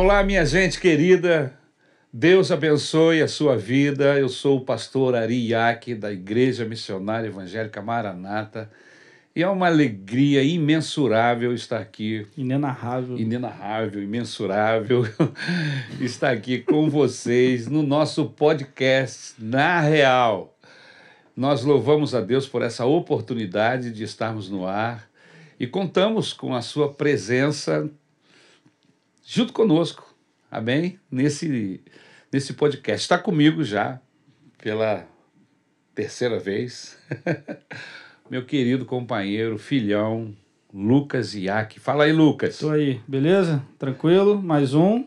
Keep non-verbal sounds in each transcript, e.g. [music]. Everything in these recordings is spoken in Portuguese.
Olá, minha gente querida. Deus abençoe a sua vida. Eu sou o pastor Ari da Igreja Missionária Evangélica Maranata. E é uma alegria imensurável estar aqui. Inenarrável. Inenarrável, imensurável. [laughs] estar aqui com vocês no nosso podcast Na Real. Nós louvamos a Deus por essa oportunidade de estarmos no ar e contamos com a sua presença junto conosco, amém? Nesse, nesse podcast. Está comigo já pela terceira vez, [laughs] meu querido companheiro, filhão, Lucas Iac. Fala aí, Lucas. Estou aí, beleza? Tranquilo? Mais um.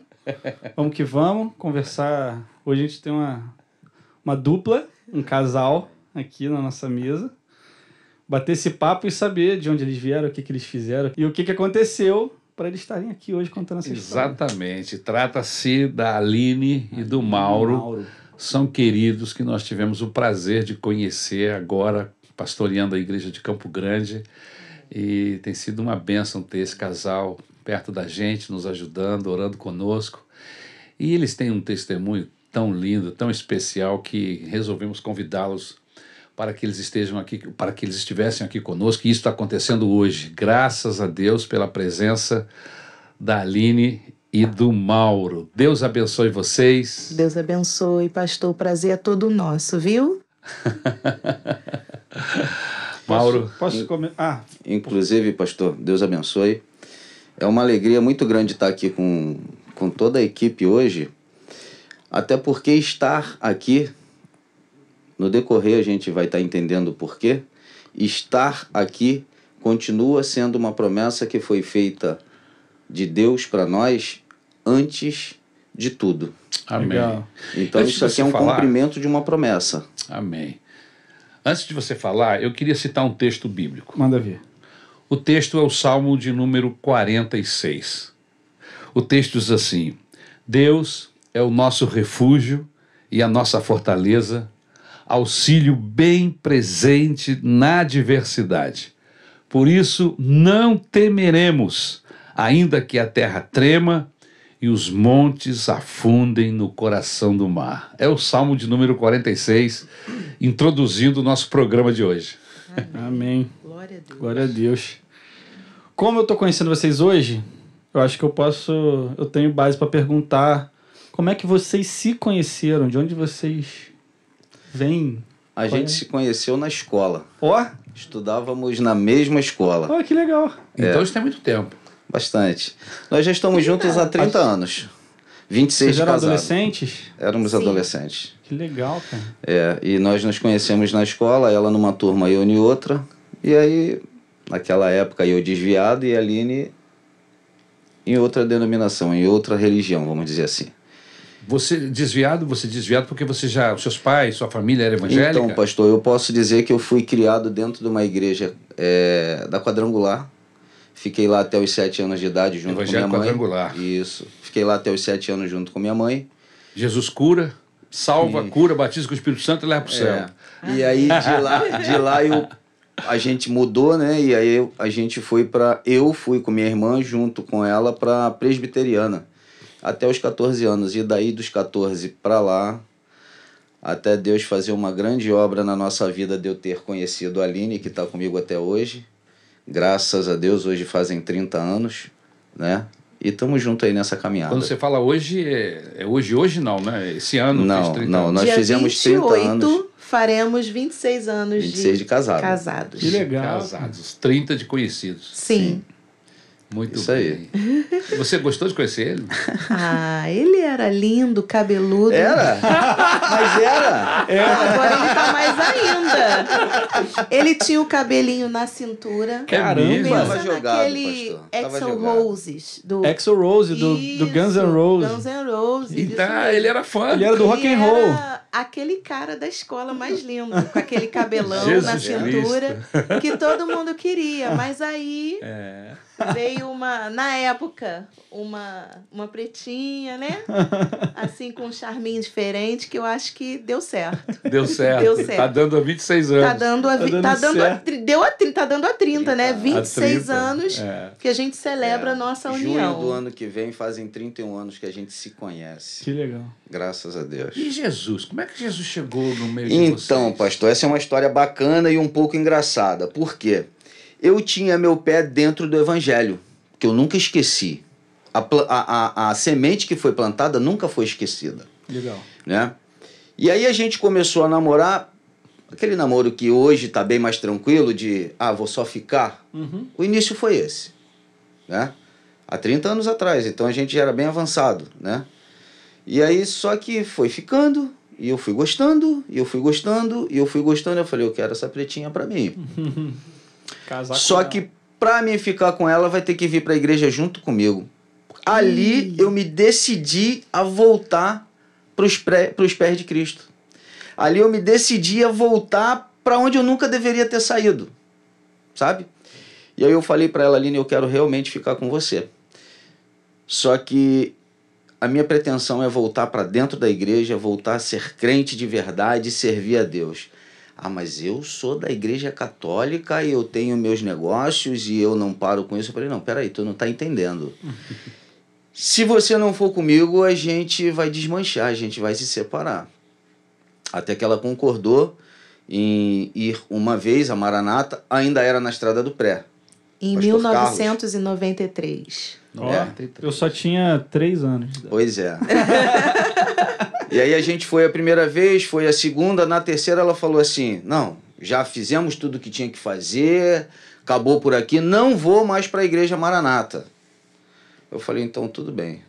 Vamos que vamos conversar. Hoje a gente tem uma, uma dupla, um casal aqui na nossa mesa. Bater esse papo e saber de onde eles vieram, o que, que eles fizeram e o que, que aconteceu para eles estarem aqui hoje contando essa Exatamente. Trata-se da Aline e do Mauro. Mauro. São queridos que nós tivemos o prazer de conhecer agora, pastoreando a igreja de Campo Grande. E tem sido uma bênção ter esse casal perto da gente, nos ajudando, orando conosco. E eles têm um testemunho tão lindo, tão especial, que resolvemos convidá-los para que eles estejam aqui, para que eles estivessem aqui conosco. E isso está acontecendo hoje. Graças a Deus pela presença da Aline e do Mauro. Deus abençoe vocês. Deus abençoe, pastor. O prazer é todo nosso, viu? [laughs] Mauro. Posso, posso comentar? Ah. Inclusive, pastor, Deus abençoe. É uma alegria muito grande estar aqui com, com toda a equipe hoje, até porque estar aqui no decorrer, a gente vai estar tá entendendo o porquê. Estar aqui continua sendo uma promessa que foi feita de Deus para nós antes de tudo. Amém. Então, antes isso aqui é um falar... cumprimento de uma promessa. Amém. Antes de você falar, eu queria citar um texto bíblico. Manda ver. O texto é o Salmo de número 46. O texto diz assim: Deus é o nosso refúgio e a nossa fortaleza, auxílio bem presente na adversidade. Por isso, não temeremos, ainda que a terra trema e os montes afundem no coração do mar. É o Salmo de número 46, introduzindo o nosso programa de hoje. Amém. Glória a Deus. Glória a Deus. Como eu estou conhecendo vocês hoje, eu acho que eu posso, eu tenho base para perguntar como é que vocês se conheceram, de onde vocês Vem. A gente se conheceu na escola. Ó! Oh? Estudávamos na mesma escola. Ó, oh, que legal. É. Então isso tem muito tempo. Bastante. Nós já estamos que juntos legal. há 30 anos. 26 Vocês eram casados. adolescentes? Éramos Sim. adolescentes. Que legal, cara. É, e nós nos conhecemos na escola, ela numa turma, eu em outra. E aí, naquela época, eu desviado e a Aline em outra denominação, em outra religião, vamos dizer assim. Você desviado, você desviado porque você já, os seus pais, sua família era evangélica? Então, pastor, eu posso dizer que eu fui criado dentro de uma igreja é, da Quadrangular. Fiquei lá até os sete anos de idade junto Evangelho com minha mãe. Quadrangular. Isso. Fiquei lá até os sete anos junto com minha mãe. Jesus cura, salva, cura, batiza com o Espírito Santo e leva para o é. céu. É. E aí de lá, de lá eu a gente mudou, né? E aí a gente foi para eu fui com minha irmã junto com ela para presbiteriana até os 14 anos. E daí dos 14 para lá, até Deus fazer uma grande obra na nossa vida de eu ter conhecido a Aline, que está comigo até hoje. Graças a Deus, hoje fazem 30 anos, né? E estamos juntos aí nessa caminhada. Quando você fala hoje, é, é hoje, hoje não, né? Esse ano não, Não, anos. nós Dia fizemos 28, 30 anos. faremos 26 anos 26 de, de casado. casados. Que legal. Casados, 30 de conhecidos. Sim. Sim. Muito Isso bem. aí. Você gostou de conhecer ele? [laughs] Ah, ele era lindo, cabeludo. Era? [laughs] Mas era? era. Agora ele tá mais ainda. Ele tinha o cabelinho na cintura. É Caramba, Pensa tava jogado, naquele Axel Roses. Do... Axel Rose, do, do Guns N' Roses. Guns N' Roses. Então, ele era fã. Ele era do rock ele and roll. Era aquele cara da escola mais lindo, com aquele cabelão [laughs] Jesus na cintura, Cristo. que todo mundo queria. Mas aí... É veio uma, na época, uma, uma pretinha, né? [laughs] Assim, com um charminho diferente, que eu acho que deu certo. Deu certo. Deu certo. Tá dando a 26 anos. Tá dando a, tá dando tá dando deu a, tá dando a 30, né? 26 30, anos é. que a gente celebra é. a nossa união. Junho do ano que vem fazem 31 anos que a gente se conhece. Que legal. Graças a Deus. E Jesus? Como é que Jesus chegou no meio então, de Então, pastor, essa é uma história bacana e um pouco engraçada. Por quê? eu tinha meu pé dentro do evangelho, que eu nunca esqueci. A, a, a, a semente que foi plantada nunca foi esquecida. Legal. Né? E aí a gente começou a namorar, aquele namoro que hoje está bem mais tranquilo, de ah, vou só ficar. Uhum. O início foi esse. Né? Há 30 anos atrás, então a gente já era bem avançado. Né? E aí só que foi ficando, e eu fui gostando, e eu fui gostando, e eu fui gostando. Eu falei, eu quero essa pretinha para mim. [laughs] Casar Só que para mim ficar com ela, vai ter que vir para a igreja junto comigo. Ali eu me decidi a voltar para os pés de Cristo. Ali eu me decidi a voltar para onde eu nunca deveria ter saído. Sabe? E aí eu falei para ela, Aline, eu quero realmente ficar com você. Só que a minha pretensão é voltar para dentro da igreja, voltar a ser crente de verdade e servir a Deus. Ah, mas eu sou da igreja católica e eu tenho meus negócios e eu não paro com isso. Eu falei, não, peraí, tu não tá entendendo. [laughs] se você não for comigo, a gente vai desmanchar, a gente vai se separar. Até que ela concordou em ir uma vez a Maranata, ainda era na Estrada do Pré. Em Pastor 1993. Carlos. Oh, é. Eu só tinha três anos. Pois é. [laughs] E aí a gente foi a primeira vez, foi a segunda, na terceira ela falou assim: não, já fizemos tudo o que tinha que fazer, acabou por aqui, não vou mais para a igreja Maranata. Eu falei: então tudo bem,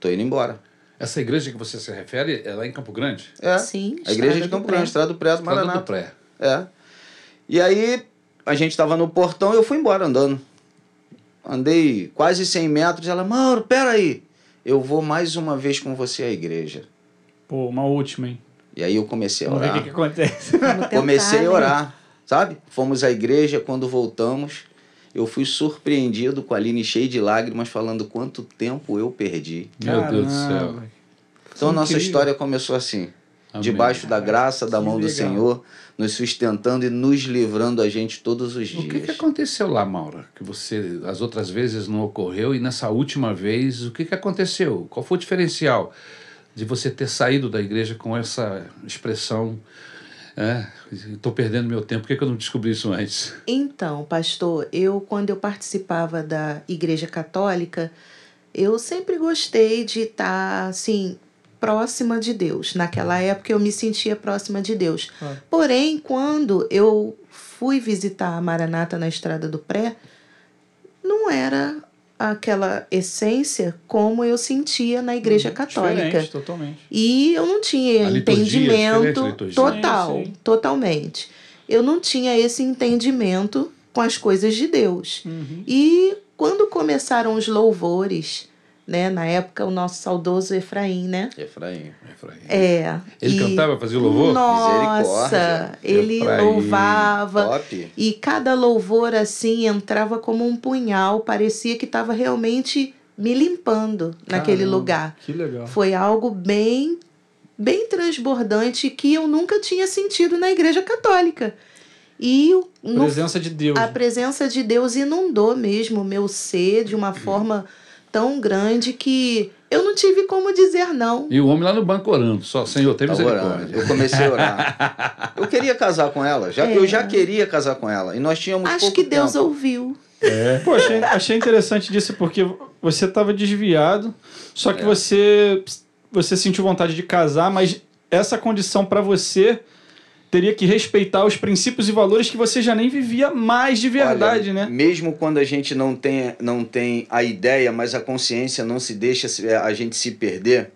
tô indo embora. Essa igreja que você se refere é lá em Campo Grande? É. Sim. A igreja de Campo Grande, Estrada do Pré, do Maranata. do Pré. É. E aí a gente estava no portão e eu fui embora andando. Andei quase 100 metros. Ela, Mauro, peraí. Eu vou mais uma vez com você à igreja. Pô, uma última, hein? E aí eu comecei a orar. Vamos ver o que, acontece. [laughs] comecei a né? orar, sabe? Fomos à igreja, quando voltamos, eu fui surpreendido com a Aline cheia de lágrimas, falando quanto tempo eu perdi. Meu Caramba. Deus do céu. Então a nossa história começou assim. Amém. Debaixo da graça, da que mão legal. do Senhor, nos sustentando e nos livrando a gente todos os dias. O que, que aconteceu lá, Maura? Que você, as outras vezes não ocorreu e nessa última vez, o que, que aconteceu? Qual foi o diferencial? de você ter saído da igreja com essa expressão. Estou é, perdendo meu tempo, por que, que eu não descobri isso antes? Então, pastor, eu, quando eu participava da Igreja Católica, eu sempre gostei de estar, tá, assim, próxima de Deus. Naquela época eu me sentia próxima de Deus. Ah. Porém, quando eu fui visitar a Maranata na Estrada do Pré, não era aquela essência como eu sentia na Igreja hum, Católica. totalmente. E eu não tinha a é entendimento liturgia, total, sim, sim. totalmente. Eu não tinha esse entendimento com as coisas de Deus. Uhum. E quando começaram os louvores, né? Na época, o nosso saudoso Efraim, né? Efraim, Efraim. É. Ele e... cantava, fazia louvor? Nossa, ele Efraim. louvava. Top. E cada louvor, assim, entrava como um punhal. Parecia que estava realmente me limpando naquele lugar. Que legal. Foi algo bem, bem transbordante que eu nunca tinha sentido na igreja católica. E o a presença de Deus. A presença de Deus inundou mesmo o meu ser de uma forma tão grande que eu não tive como dizer não. E o homem lá no banco orando, só Senhor, tem tá misericórdia. Eu comecei a orar. [laughs] eu queria casar com ela, já, é. eu já é. queria casar com ela. E nós tínhamos. Acho que Deus tempo. ouviu. É. Pô, achei, achei, interessante disso porque você estava desviado, só que é. você você sentiu vontade de casar, mas essa condição para você teria que respeitar os princípios e valores que você já nem vivia mais de verdade, Olha, né? Mesmo quando a gente não tem, não tem a ideia, mas a consciência não se deixa eh, a gente se perder,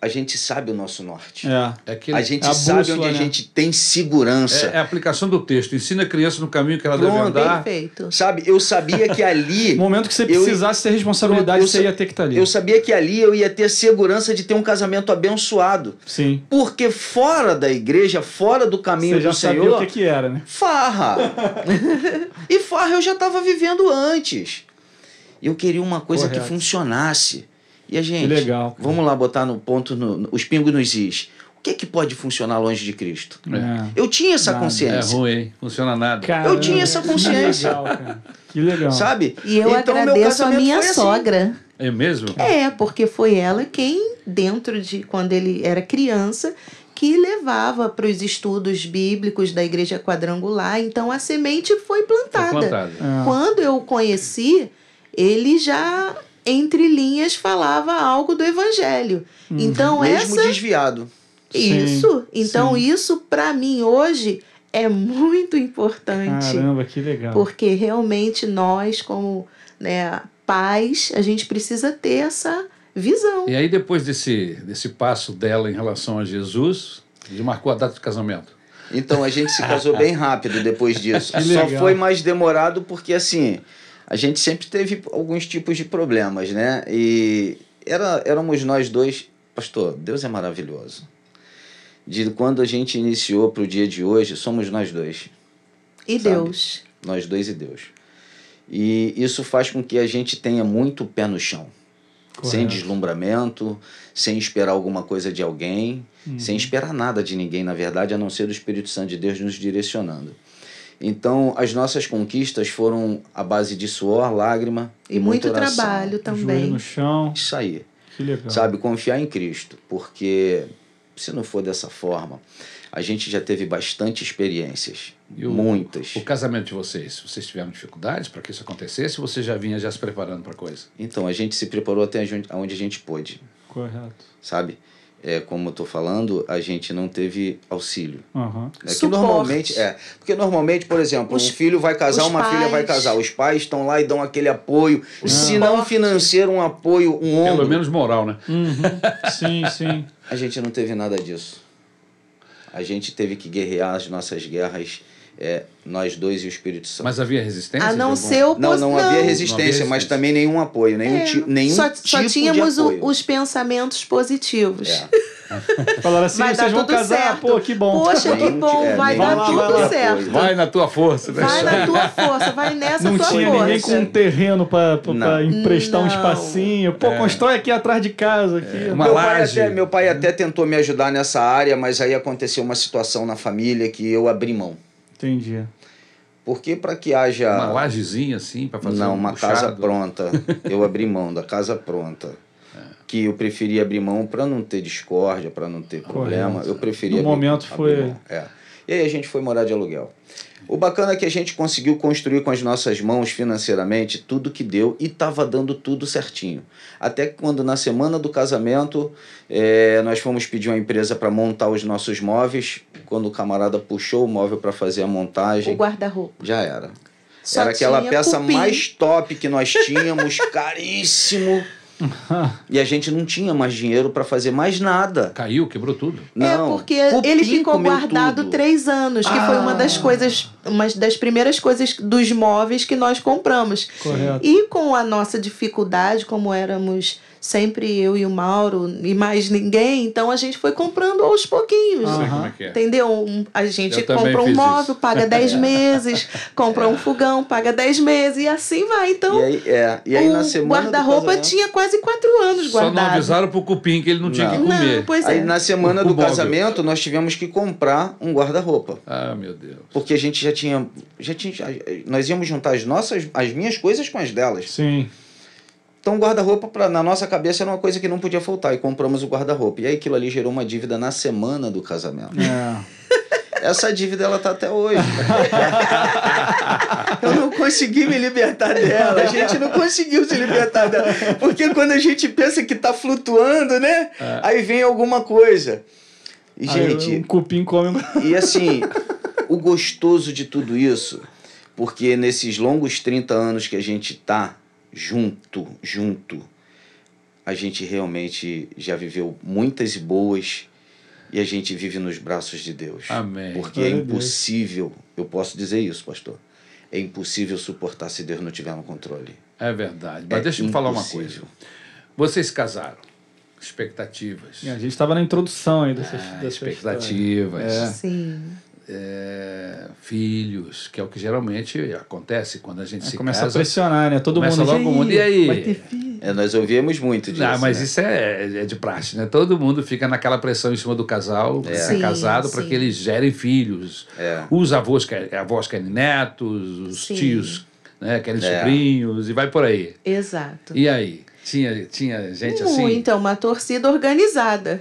a gente sabe o nosso norte. É. é aquele, a gente é a sabe bússola, onde né? a gente tem segurança. É, é, a aplicação do texto. Ensina a criança no caminho que ela Pronto, deve andar. Perfeito. Sabe, eu sabia que ali... no [laughs] momento que você precisasse eu, ter responsabilidade, eu, você ia ter que estar tá ali. Eu sabia que ali eu ia ter a segurança de ter um casamento abençoado. Sim. Porque fora da igreja, fora do caminho você do Senhor... Você sabia o que, que era, né? Farra. [laughs] e farra eu já estava vivendo antes. Eu queria uma coisa Correto. que funcionasse e a gente, que legal, vamos lá botar no ponto no, no, os pingos nos is. O que é que pode funcionar longe de Cristo? É. Eu tinha essa nada. consciência. É ruim, funciona nada. Caramba, eu tinha essa consciência. Que legal, que legal. Sabe? E eu então, agradeço a minha assim. sogra. Assim. É mesmo? É, porque foi ela quem, dentro de quando ele era criança, que levava para os estudos bíblicos da igreja quadrangular. Então a semente foi plantada. Foi plantada. É. Quando eu o conheci, ele já entre linhas falava algo do evangelho. Uhum. Então Mesmo essa desviado. Isso. Sim, então sim. isso para mim hoje é muito importante. Caramba, que legal. Porque realmente nós como, né, pais, a gente precisa ter essa visão. E aí depois desse desse passo dela em relação a Jesus, ele marcou a data do casamento. Então a gente se casou [laughs] bem rápido depois disso. Só foi mais demorado porque assim, a gente sempre teve alguns tipos de problemas, né? E era, éramos nós dois, pastor, Deus é maravilhoso. De quando a gente iniciou para o dia de hoje, somos nós dois. E sabe? Deus. Nós dois e Deus. E isso faz com que a gente tenha muito pé no chão. Correto. Sem deslumbramento, sem esperar alguma coisa de alguém, uhum. sem esperar nada de ninguém, na verdade, a não ser do Espírito Santo de Deus nos direcionando. Então, as nossas conquistas foram à base de suor, lágrima e, e muito oração. trabalho também. Joelho no chão. Isso aí. Que legal. Sabe, confiar em Cristo, porque se não for dessa forma, a gente já teve bastante experiências, o, muitas. O casamento de vocês, vocês tiveram dificuldades para que isso acontecesse? Ou você já vinha já se preparando para coisa? Então, a gente se preparou até onde a gente pôde. Correto. Sabe? é, como eu tô falando, a gente não teve auxílio. Uhum. É que normalmente, é, porque normalmente, por exemplo, os, um filho vai casar, uma pais. filha vai casar, os pais estão lá e dão aquele apoio, uhum. se não financeiro, um apoio, um homem Pelo menos moral, né? Uhum. sim, sim. A gente não teve nada disso. A gente teve que guerrear as nossas guerras é, nós dois e o Espírito Santo. Mas havia resistência? A não ser o não, não, não havia resistência, mas também nenhum apoio, nenhum, é. ti, nenhum só, tipo só tínhamos o, os pensamentos positivos. É. [laughs] Falaram assim, vai vocês vão casar, certo. pô, que bom. Poxa, que bom, é, vai, dar lá, tudo vai lá, certo. Vai na tua força. Né? Vai na [laughs] tua força, vai nessa não tua força. Não tinha ninguém com um terreno pra, pra, pra emprestar não. um espacinho. Pô, é. constrói aqui atrás de casa. Aqui. É. Uma meu, laje. Pai até, meu pai até tentou me ajudar nessa área, mas aí aconteceu uma situação na família que eu abri mão. Entendi. Porque para que haja. Uma lajezinha assim para fazer Não, um uma casa pronta. [laughs] eu abri mão da casa pronta. É. Que eu preferia abrir mão para não ter discórdia, para não ter problema. Correto. Eu preferi. No momento abrir foi. Mão. É. E aí a gente foi morar de aluguel. O bacana é que a gente conseguiu construir com as nossas mãos financeiramente tudo que deu e estava dando tudo certinho. Até quando na semana do casamento é, nós fomos pedir uma empresa para montar os nossos móveis, quando o camarada puxou o móvel para fazer a montagem. O guarda-roupa. Já era. Só era aquela peça cupim. mais top que nós tínhamos, [laughs] caríssimo. [laughs] e a gente não tinha mais dinheiro para fazer mais nada. Caiu, quebrou tudo. É, não, é porque ele ficou guardado três anos, que ah. foi uma das ah. coisas uma das primeiras coisas dos móveis que nós compramos. Correto. E com a nossa dificuldade, como éramos sempre eu e o Mauro e mais ninguém, então a gente foi comprando aos pouquinhos. Uhum. É é. Entendeu? a gente eu compra um móvel, isso. paga 10 [laughs] meses, compra é. um fogão, paga 10 meses e assim vai. Então, e aí, é, aí, o guarda-roupa tinha quase 4 anos guardado. Só não avisaram pro cupim que ele não tinha não. que comer. Não, pois aí é. na semana o, do casamento nós tivemos que comprar um guarda-roupa. Ah, meu Deus. Porque a gente já tinha, já tinha, nós íamos juntar as nossas, as minhas coisas com as delas. Sim. Então, guarda-roupa, na nossa cabeça, era uma coisa que não podia faltar. E compramos o guarda-roupa. E aí, aquilo ali gerou uma dívida na semana do casamento. É. [laughs] Essa dívida, ela tá até hoje. [laughs] Eu não consegui me libertar dela. A gente não conseguiu se libertar dela. Porque quando a gente pensa que tá flutuando, né? É. Aí vem alguma coisa. E, aí, gente... Um cupim come... E assim... [laughs] o gostoso de tudo isso, porque nesses longos 30 anos que a gente tá junto, junto, a gente realmente já viveu muitas boas e a gente vive nos braços de Deus. Amém. Porque Glória é impossível, eu posso dizer isso, pastor. É impossível suportar se Deus não tiver no controle. É verdade. Mas é deixa eu falar uma coisa. Vocês casaram. Expectativas. E a gente estava na introdução aí dessas, ah, dessas expectativas. É. Sim é, filhos, que é o que geralmente acontece quando a gente é, se começa casa, a pressionar, né? Todo mundo logo e aí, mundo, e aí? Vai ter filho. É, nós ouvíamos muito disso. Não, mas né? isso é, é de praxe, né? Todo mundo fica naquela pressão em cima do casal, é. ser sim, casado, para que eles gerem filhos. É. Os avós querem, avós querem netos, os sim. tios né, querem é. sobrinhos e vai por aí. Exato. E aí? Tinha, tinha gente Muita, assim? Muita, então, uma torcida organizada.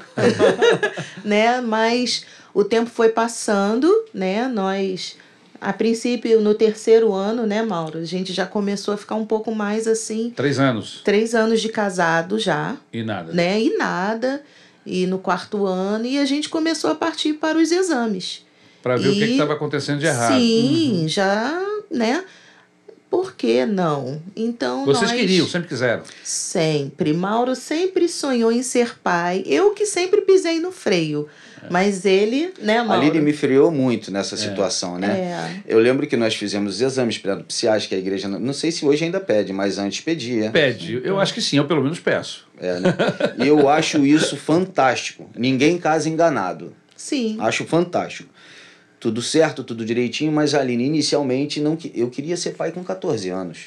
[laughs] né? Mas o tempo foi passando, né? Nós, a princípio, no terceiro ano, né, Mauro? A gente já começou a ficar um pouco mais assim. Três anos. Três anos de casado já. E nada. Né? E nada. E no quarto ano, e a gente começou a partir para os exames. Para ver e, o que estava acontecendo de errado. Sim, uhum. já, né? por que não? Então Vocês nós... queriam, sempre quiseram. Sempre. Mauro sempre sonhou em ser pai. Eu que sempre pisei no freio. É. Mas ele, né, Mauro? A Lili me freou muito nessa é. situação, né? É. Eu lembro que nós fizemos os exames prenupciais que a igreja... Não sei se hoje ainda pede, mas antes pedia. Pede. Eu então. acho que sim. Eu pelo menos peço. É, né? e eu acho isso fantástico. Ninguém casa enganado. Sim. Acho fantástico tudo certo, tudo direitinho, mas Aline, inicialmente não que eu queria ser pai com 14 anos.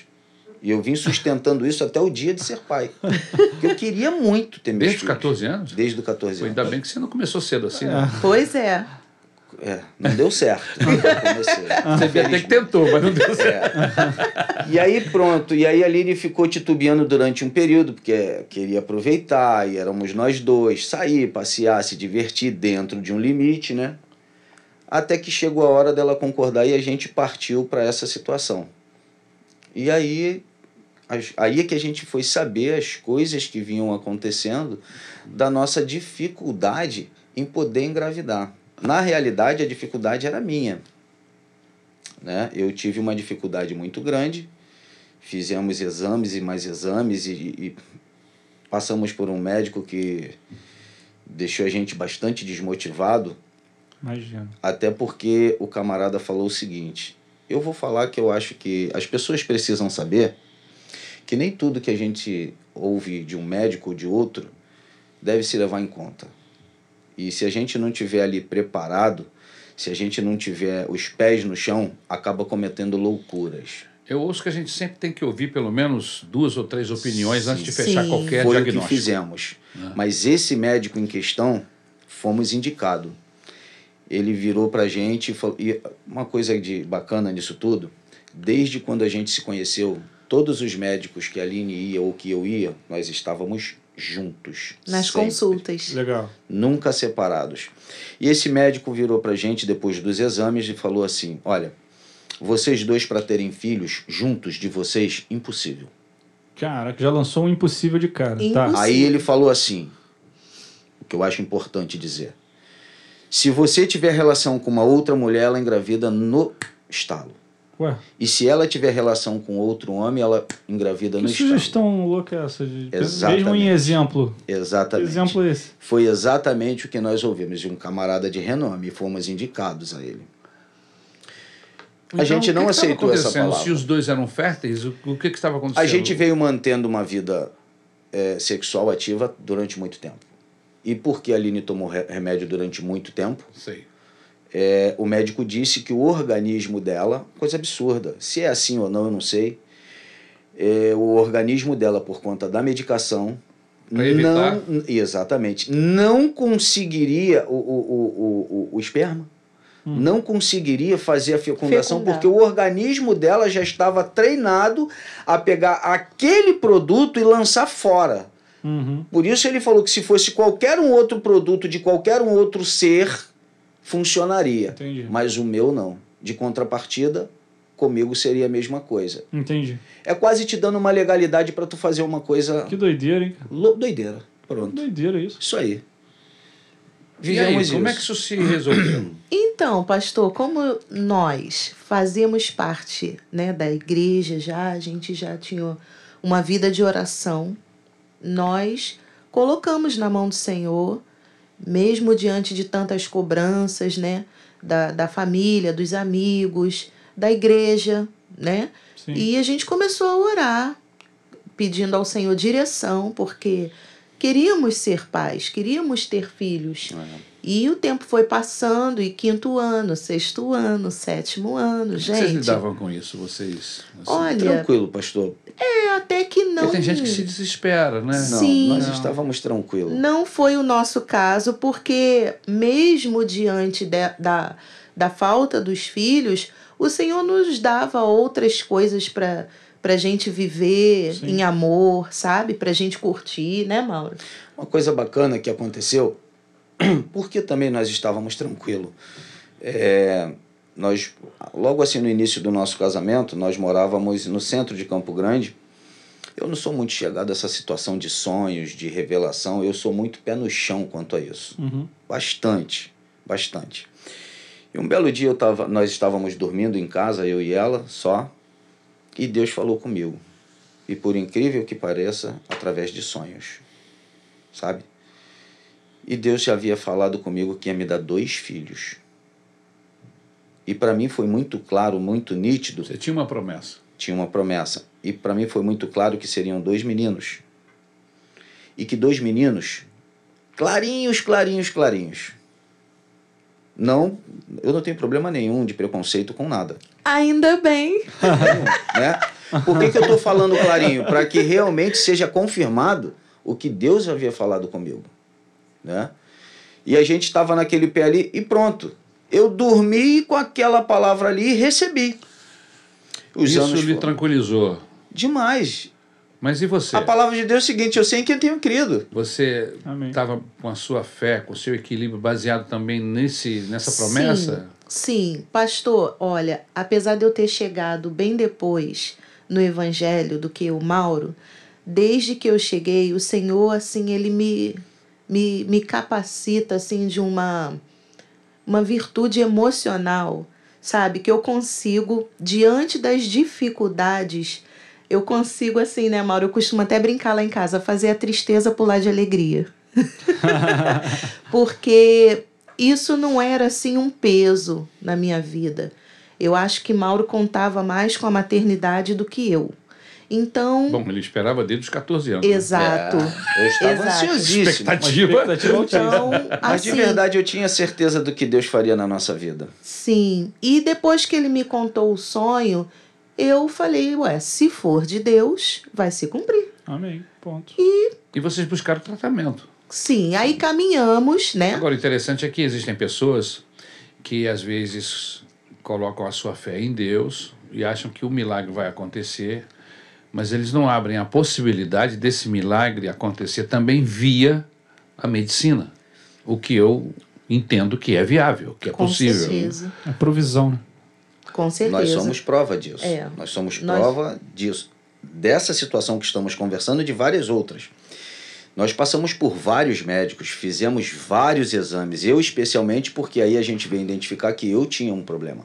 E eu vim sustentando isso até o dia de ser pai. Porque eu queria muito ter meus Desde os 14 anos? Desde os 14 anos. ainda bem que você não começou cedo assim, né? é. né? Pois é. É, não deu certo. [laughs] Você via até que tentou, mas não deu certo. É. E aí pronto, e aí a Aline ficou titubeando durante um período, porque queria aproveitar, e éramos nós dois, sair, passear, se divertir dentro de um limite, né? até que chegou a hora dela concordar e a gente partiu para essa situação. E aí aí é que a gente foi saber as coisas que vinham acontecendo da nossa dificuldade em poder engravidar. Na realidade, a dificuldade era minha. Né? Eu tive uma dificuldade muito grande, fizemos exames e mais exames e, e passamos por um médico que deixou a gente bastante desmotivado até porque o camarada falou o seguinte: eu vou falar que eu acho que as pessoas precisam saber que nem tudo que a gente ouve de um médico ou de outro deve se levar em conta. E se a gente não tiver ali preparado, se a gente não tiver os pés no chão, acaba cometendo loucuras. Eu ouço que a gente sempre tem que ouvir pelo menos duas ou três opiniões Sim. antes de fechar Sim. qualquer Foi diagnóstico. Foi o que fizemos. Ah. Mas esse médico em questão, fomos indicado ele virou para a gente e, falou, e uma coisa de bacana nisso tudo, desde quando a gente se conheceu, todos os médicos que a Aline ia ou que eu ia, nós estávamos juntos. Nas sempre. consultas. Legal. Nunca separados. E esse médico virou para a gente depois dos exames e falou assim: Olha, vocês dois para terem filhos juntos de vocês, impossível. Cara, já lançou um impossível de cara. Tá. Impossível. Tá. Aí ele falou assim: O que eu acho importante dizer. Se você tiver relação com uma outra mulher, ela engravida no estalo. Ué. E se ela tiver relação com outro homem, ela engravida que no estalo. Que sugestão louca é essa? De... Exatamente. Mesmo em exemplo. Exatamente. Que exemplo é esse? Foi exatamente o que nós ouvimos de um camarada de renome e fomos indicados a ele. Então, a gente não que que aceitou essa palavra. Se os dois eram férteis, o, que estava acontecendo? A gente veio mantendo uma vida é, sexual ativa durante muito tempo e porque a Aline tomou remédio durante muito tempo, é, o médico disse que o organismo dela, coisa absurda, se é assim ou não, eu não sei, é, o organismo dela, por conta da medicação, não, exatamente, não conseguiria o, o, o, o, esperma. Hum. Não conseguiria fazer a fecundação porque o organismo dela já estava treinado a pegar aquele produto e lançar fora. Uhum. Por isso ele falou que se fosse qualquer um outro produto de qualquer um outro ser, funcionaria. Entendi. Mas o meu não. De contrapartida, comigo seria a mesma coisa. Entendi. É quase te dando uma legalidade para tu fazer uma coisa. Que doideira, hein? Lo... Doideira. Pronto. Doideira isso. Isso aí. Vivemos como é que isso se resolveu? [clears throat] Então, pastor, como nós fazemos parte né, da igreja já, a gente já tinha uma vida de oração nós colocamos na mão do Senhor, mesmo diante de tantas cobranças, né? Da, da família, dos amigos, da igreja, né? Sim. E a gente começou a orar, pedindo ao Senhor direção, porque queríamos ser pais, queríamos ter filhos. É. E o tempo foi passando, e quinto ano, sexto ano, sétimo ano, gente. Vocês lidavam com isso, vocês? Assim, Olha, tranquilo, pastor. É, até que não. Porque tem gente que se desespera, né? Sim. Não, nós não. estávamos tranquilos. Não foi o nosso caso, porque mesmo diante de, da, da falta dos filhos, o Senhor nos dava outras coisas para para gente viver Sim. em amor, sabe? Para gente curtir, né, Mauro? Uma coisa bacana que aconteceu, [clears throat] porque também nós estávamos tranquilos. É, nós logo assim no início do nosso casamento, nós morávamos no centro de Campo Grande. Eu não sou muito chegado a essa situação de sonhos, de revelação. Eu sou muito pé no chão quanto a isso. Uhum. Bastante, bastante. E um belo dia eu tava, nós estávamos dormindo em casa, eu e ela, só. E Deus falou comigo. E por incrível que pareça, através de sonhos. Sabe? E Deus já havia falado comigo que ia me dar dois filhos. E para mim foi muito claro, muito nítido. Você tinha uma promessa. Tinha uma promessa. E para mim foi muito claro que seriam dois meninos. E que dois meninos, clarinhos, clarinhos, clarinhos. Não, eu não tenho problema nenhum de preconceito com nada. Ainda bem. né? Por que, que eu estou falando clarinho? Para que realmente seja confirmado o que Deus havia falado comigo. Né? E a gente estava naquele pé ali e pronto. Eu dormi com aquela palavra ali e recebi. Os Isso anos lhe foram. tranquilizou. Demais. Mas e você? A palavra de Deus é o seguinte: eu sei em quem tenho crido. Você estava com a sua fé, com o seu equilíbrio baseado também nesse, nessa promessa? Sim, sim, pastor. Olha, apesar de eu ter chegado bem depois no evangelho do que o Mauro, desde que eu cheguei, o Senhor, assim, ele me, me, me capacita, assim, de uma uma virtude emocional, sabe? Que eu consigo, diante das dificuldades, eu consigo, assim, né, Mauro? Eu costumo até brincar lá em casa, fazer a tristeza pular de alegria. [laughs] [laughs] Porque isso não era, assim, um peso na minha vida. Eu acho que Mauro contava mais com a maternidade do que eu. Então. Bom, ele esperava desde os 14 anos. Né? Exato. Né? É, eu estava ansiosíssimo. Expectativa. expectativa então, assim, Mas de assim verdade eu tinha certeza do que Deus faria na nossa vida. Sim. E depois que ele me contou o sonho, eu falei, ué, se for de Deus, vai se cumprir. Amém. Ponto. E, e vocês buscaram tratamento. Sim, aí caminhamos, né? Agora, o interessante é que existem pessoas que às vezes colocam a sua fé em Deus e acham que o milagre vai acontecer mas eles não abrem a possibilidade desse milagre acontecer também via a medicina, o que eu entendo que é viável, que é Com possível. Certeza. É provisão, né? Com certeza. Nós somos prova disso. É. Nós somos prova Nós... disso. Dessa situação que estamos conversando e de várias outras. Nós passamos por vários médicos, fizemos vários exames, eu especialmente, porque aí a gente veio identificar que eu tinha um problema.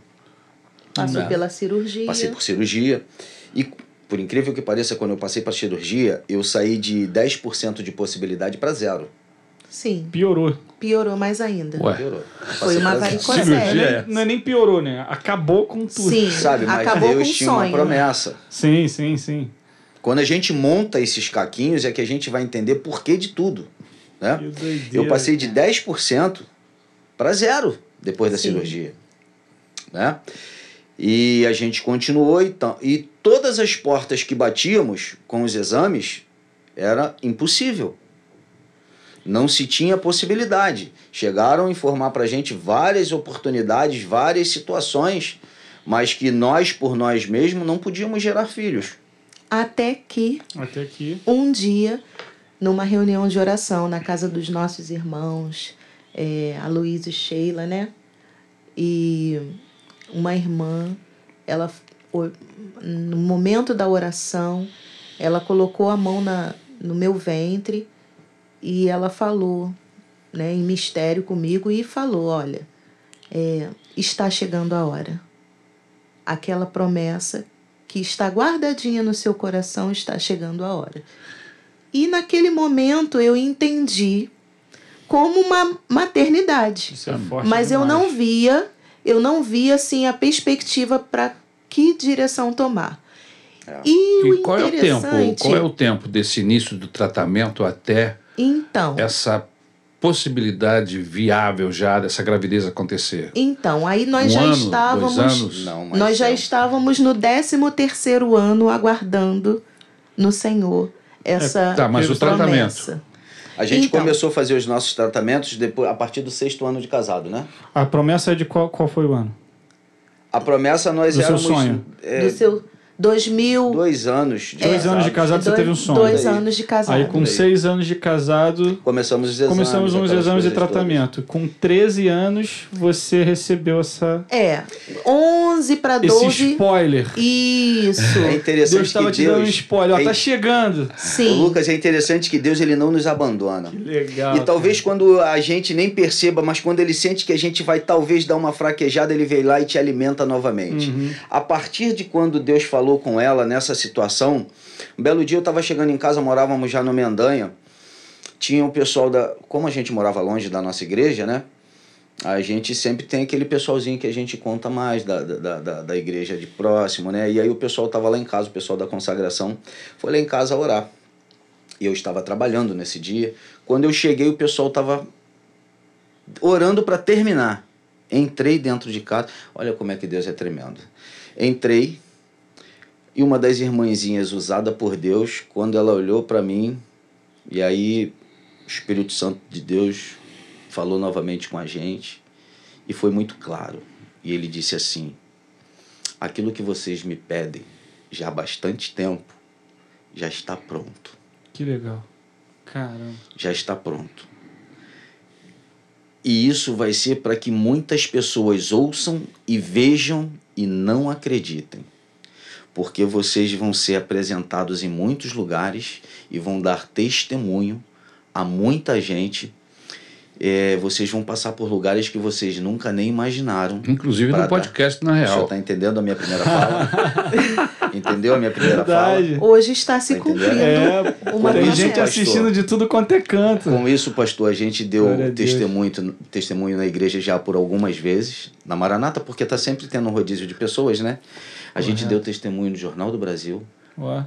Passou pela cirurgia. Passei por cirurgia. E por incrível que pareça, quando eu passei para cirurgia, eu saí de 10% de possibilidade para zero. Sim. Piorou. Piorou mais ainda. Ué. Piorou. Foi uma varicocele. Cirurgia, é. não é nem piorou, né? Acabou com tudo. Sim, Sabe, mas acabou Deus com tinha sonho. uma promessa. Sim, sim, sim. Quando a gente monta esses caquinhos é que a gente vai entender porquê de tudo. Né? Eu passei de 10% para zero depois da sim. cirurgia. Né? E a gente continuou então, e todas as portas que batíamos com os exames era impossível. Não se tinha possibilidade. Chegaram a informar para a gente várias oportunidades, várias situações, mas que nós, por nós mesmos, não podíamos gerar filhos. Até que, Até que... um dia, numa reunião de oração na casa dos nossos irmãos, é, a Luísa e Sheila, né? E uma irmã, ela no momento da oração, ela colocou a mão na, no meu ventre e ela falou, né, em mistério comigo e falou, olha, é, está chegando a hora. Aquela promessa que está guardadinha no seu coração está chegando a hora. E naquele momento eu entendi como uma maternidade. É Mas demais. eu não via eu não via assim a perspectiva para que direção tomar. É. E, e qual é o tempo? Qual é o tempo desse início do tratamento até então essa possibilidade viável já dessa gravidez acontecer? Então, aí nós um já ano, estávamos dois anos? Não, nós já estávamos no 13 terceiro ano aguardando no Senhor é, essa é, tá, mas promessa. o tratamento a gente então, começou a fazer os nossos tratamentos depois, a partir do sexto ano de casado, né? A promessa é de qual, qual foi o ano? A promessa nós do éramos. Seu sonho. É, do seu 2000. Dois anos. De é. dois anos de casado dois, você teve um sonho. Dois daí. anos de casado. Aí com daí. seis anos de casado. Começamos os exames. Começamos uns exames de tratamento. Todas. Com 13 anos você recebeu essa. É. 11 para 12. Esse spoiler. Isso. É interessante Deus estava te dando um spoiler. Ó, tá é... tá chegando. Sim. O Lucas, é interessante que Deus ele não nos abandona. Que legal. E cara. talvez quando a gente nem perceba, mas quando ele sente que a gente vai talvez dar uma fraquejada, ele vem lá e te alimenta novamente. Uhum. A partir de quando Deus falou falou com ela nessa situação. Um belo dia eu estava chegando em casa, morávamos já no Mendanha. Tinha o um pessoal da. Como a gente morava longe da nossa igreja, né? A gente sempre tem aquele pessoalzinho que a gente conta mais da, da, da, da igreja de próximo, né? E aí o pessoal estava lá em casa, o pessoal da consagração foi lá em casa orar. E eu estava trabalhando nesse dia. Quando eu cheguei, o pessoal estava orando para terminar. Entrei dentro de casa. Olha como é que Deus é tremendo. Entrei e uma das irmãzinhas usada por Deus, quando ela olhou para mim, e aí o Espírito Santo de Deus falou novamente com a gente, e foi muito claro. E ele disse assim: Aquilo que vocês me pedem já há bastante tempo já está pronto. Que legal. Caramba. Já está pronto. E isso vai ser para que muitas pessoas ouçam e vejam e não acreditem porque vocês vão ser apresentados em muitos lugares e vão dar testemunho a muita gente. É, vocês vão passar por lugares que vocês nunca nem imaginaram. Inclusive no tá- podcast, dar... na real. Você está entendendo a minha primeira fala? [laughs] Entendeu a minha primeira Verdade. fala? Hoje está se tá cumprindo. É, uma tem gente pastor, assistindo de tudo quanto é canto. Com isso, pastor, a gente deu testemunho, testemunho na igreja já por algumas vezes, na Maranata, porque está sempre tendo um rodízio de pessoas, né? A Correto. gente deu testemunho no Jornal do Brasil. Ué.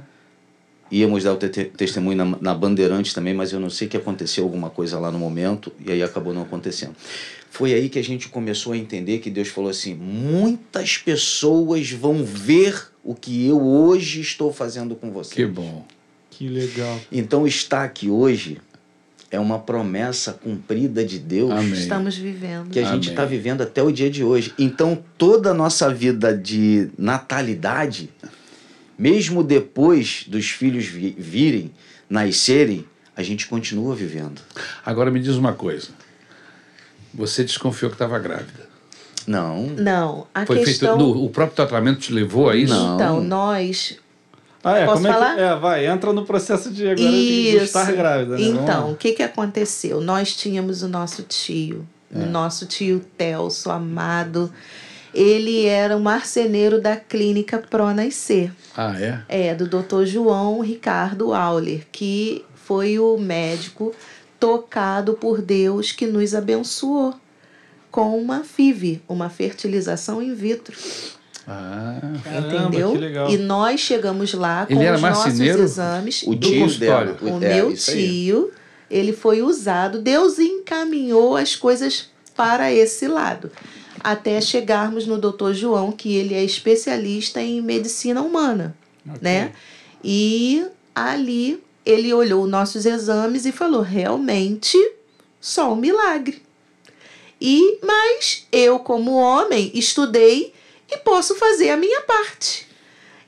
Íamos dar o te testemunho na, na Bandeirantes também, mas eu não sei que aconteceu alguma coisa lá no momento e aí acabou não acontecendo. Foi aí que a gente começou a entender que Deus falou assim: muitas pessoas vão ver o que eu hoje estou fazendo com vocês. Que bom. Que legal. Então, estar aqui hoje é uma promessa cumprida de Deus. Amém. Estamos vivendo. Que a gente está vivendo até o dia de hoje. Então, toda a nossa vida de natalidade, mesmo depois dos filhos virem, nascerem, a gente continua vivendo. Agora me diz uma coisa. Você desconfiou que estava grávida. Não. Não. A Foi questão... feito, no, o próprio tratamento te levou a isso? Então, Não. Então, nós ah, é, Posso como falar? É, que, é, vai, entra no processo de agora Isso. de estar grávida. Né? Então, o que, que aconteceu? Nós tínhamos o nosso tio, é. o nosso tio Telso, amado. Ele era um marceneiro da clínica Pro Nascer. Ah, é? É, do Dr. João Ricardo Auler, que foi o médico tocado por Deus que nos abençoou com uma FIV, uma fertilização in vitro. Ah, caramba, entendeu? Que legal. E nós chegamos lá com ele os nossos exames. O tio do Dela. O é, meu tio, ele foi usado. Deus encaminhou as coisas para esse lado. Até chegarmos no doutor João, que ele é especialista em medicina humana, okay. né? E ali ele olhou nossos exames e falou: realmente, só um milagre. E mas eu como homem estudei e posso fazer a minha parte.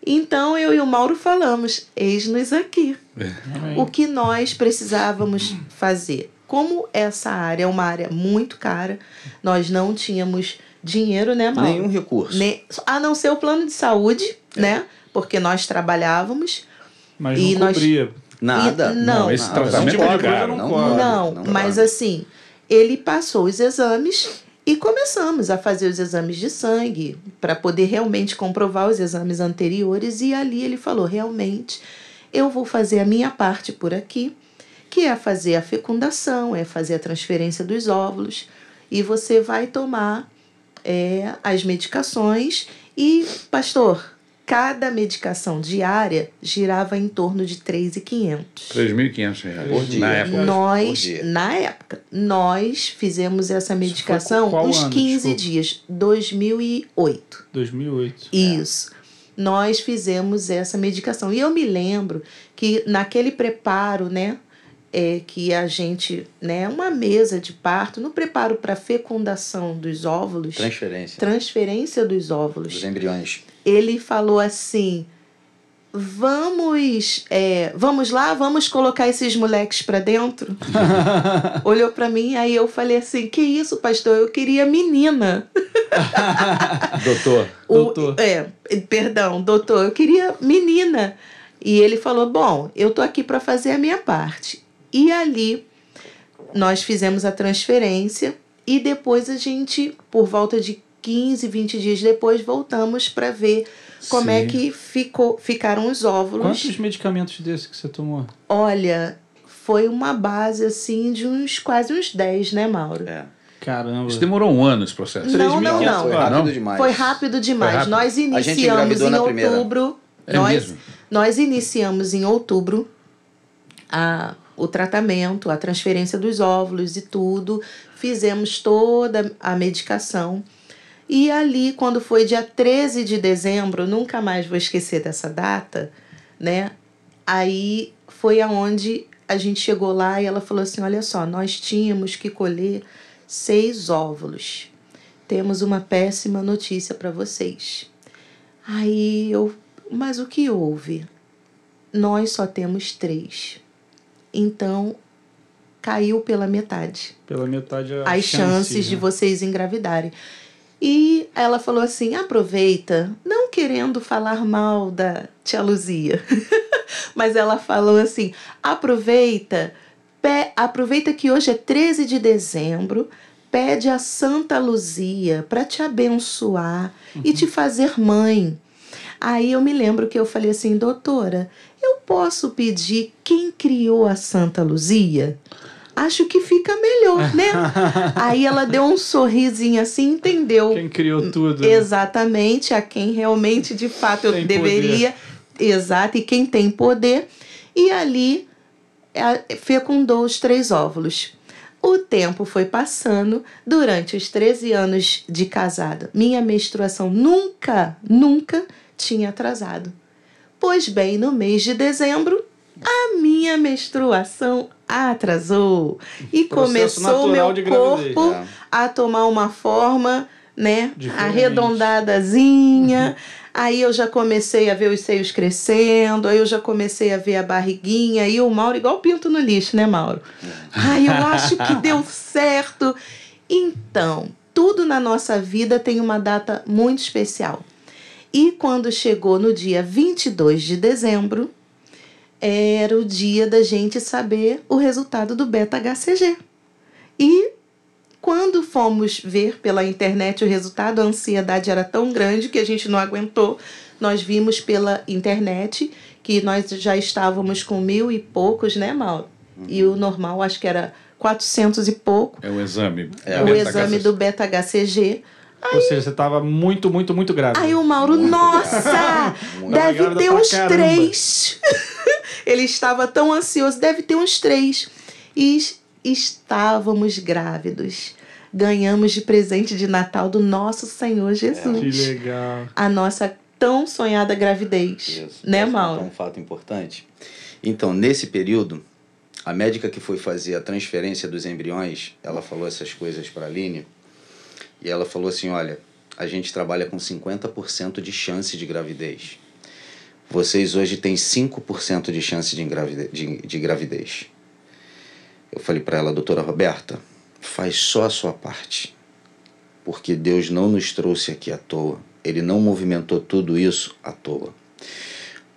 Então eu e o Mauro falamos: eis-nos aqui. É. O que nós precisávamos fazer? Como essa área é uma área muito cara, nós não tínhamos dinheiro, né, Mauro? Nenhum recurso. Ne... A não ser o plano de saúde, é. né? Porque nós trabalhávamos. Mas e não nós... cobria. Nada. E... Não, não, esse tratamento não, é não, não, não, mas assim, ele passou os exames e começamos a fazer os exames de sangue para poder realmente comprovar os exames anteriores. E ali ele falou: realmente, eu vou fazer a minha parte por aqui, que é fazer a fecundação, é fazer a transferência dos óvulos, e você vai tomar é, as medicações. E, pastor, Cada medicação diária girava em torno de 3,500. 3.500 reais por dia. Na época. Nós, dia. na época, nós fizemos essa medicação uns ano, 15 desculpa. dias, 2008. 2008. Isso. É. Nós fizemos essa medicação. E eu me lembro que naquele preparo, né, é que a gente, né, uma mesa de parto, no preparo para fecundação dos óvulos. Transferência. Transferência dos óvulos. Dos embriões ele falou assim: vamos, é, vamos lá, vamos colocar esses moleques para dentro. [laughs] Olhou para mim, aí eu falei assim: que isso, pastor? Eu queria menina. [laughs] doutor. O, doutor. É, perdão, doutor, eu queria menina. E ele falou: bom, eu tô aqui para fazer a minha parte. E ali nós fizemos a transferência e depois a gente, por volta de 15, 20 dias depois voltamos para ver como é Sim. é que ficou, ficaram os óvulos. Quantos medicamentos desse que você tomou? Olha, foi uma base assim de uns quase uns 10, né, Mauro? É. Caramba. Isso demorou um ano esse processo. Não, não, não. Foi rápido demais. Foi rápido demais. Foi rápido. Nós iniciamos em outubro. É nós, mesmo? nós iniciamos em outubro a, o tratamento, a transferência dos óvulos e tudo. Fizemos toda a medicação. E ali, quando foi dia 13 de dezembro, nunca mais vou esquecer dessa data, né? Aí foi aonde a gente chegou lá e ela falou assim: olha só, nós tínhamos que colher seis óvulos. Temos uma péssima notícia para vocês. Aí eu, mas o que houve? Nós só temos três. Então caiu pela metade. Pela metade a as chances né? de vocês engravidarem. E ela falou assim: aproveita, não querendo falar mal da tia Luzia, [laughs] mas ela falou assim: aproveita, pé, aproveita que hoje é 13 de dezembro, pede a Santa Luzia para te abençoar uhum. e te uhum. fazer mãe. Aí eu me lembro que eu falei assim: doutora, eu posso pedir quem criou a Santa Luzia? acho que fica melhor, né? [laughs] Aí ela deu um sorrisinho assim, entendeu. Quem criou tudo. Né? Exatamente, a quem realmente, de fato, eu deveria. Poder. Exato, e quem tem poder. E ali é, fecundou os três óvulos. O tempo foi passando, durante os 13 anos de casada, minha menstruação nunca, nunca tinha atrasado. Pois bem, no mês de dezembro, a minha menstruação atrasou e começou começou meu corpo é. a tomar uma forma, né, arredondadazinha. Uhum. Aí eu já comecei a ver os seios crescendo, aí eu já comecei a ver a barriguinha e o Mauro igual pinto no lixo, né, Mauro? É. Ai, eu acho que deu certo. Então, tudo na nossa vida tem uma data muito especial. E quando chegou no dia 22 de dezembro, era o dia da gente saber o resultado do beta-HCG. E quando fomos ver pela internet o resultado, a ansiedade era tão grande que a gente não aguentou. Nós vimos pela internet que nós já estávamos com mil e poucos, né, Mauro? Uhum. E o normal acho que era 400 e pouco. É o exame. É o exame do beta-HCG. Aí, Ou seja, você estava muito, muito, muito grávida. Aí o Mauro, muito nossa! Deve ter uns caramba. três. [laughs] Ele estava tão ansioso, deve ter uns três. E estávamos grávidos. Ganhamos de presente de Natal do nosso Senhor é. Jesus. que legal. A nossa tão sonhada gravidez. Isso. Né, Mauro? Mauro? um fato importante. Então, nesse período, a médica que foi fazer a transferência dos embriões, ela falou essas coisas para a Aline. E ela falou assim: olha, a gente trabalha com 50% de chance de gravidez. Vocês hoje têm 5% de chance de, engravide de, de gravidez. Eu falei para ela, doutora Roberta, faz só a sua parte. Porque Deus não nos trouxe aqui à toa. Ele não movimentou tudo isso à toa.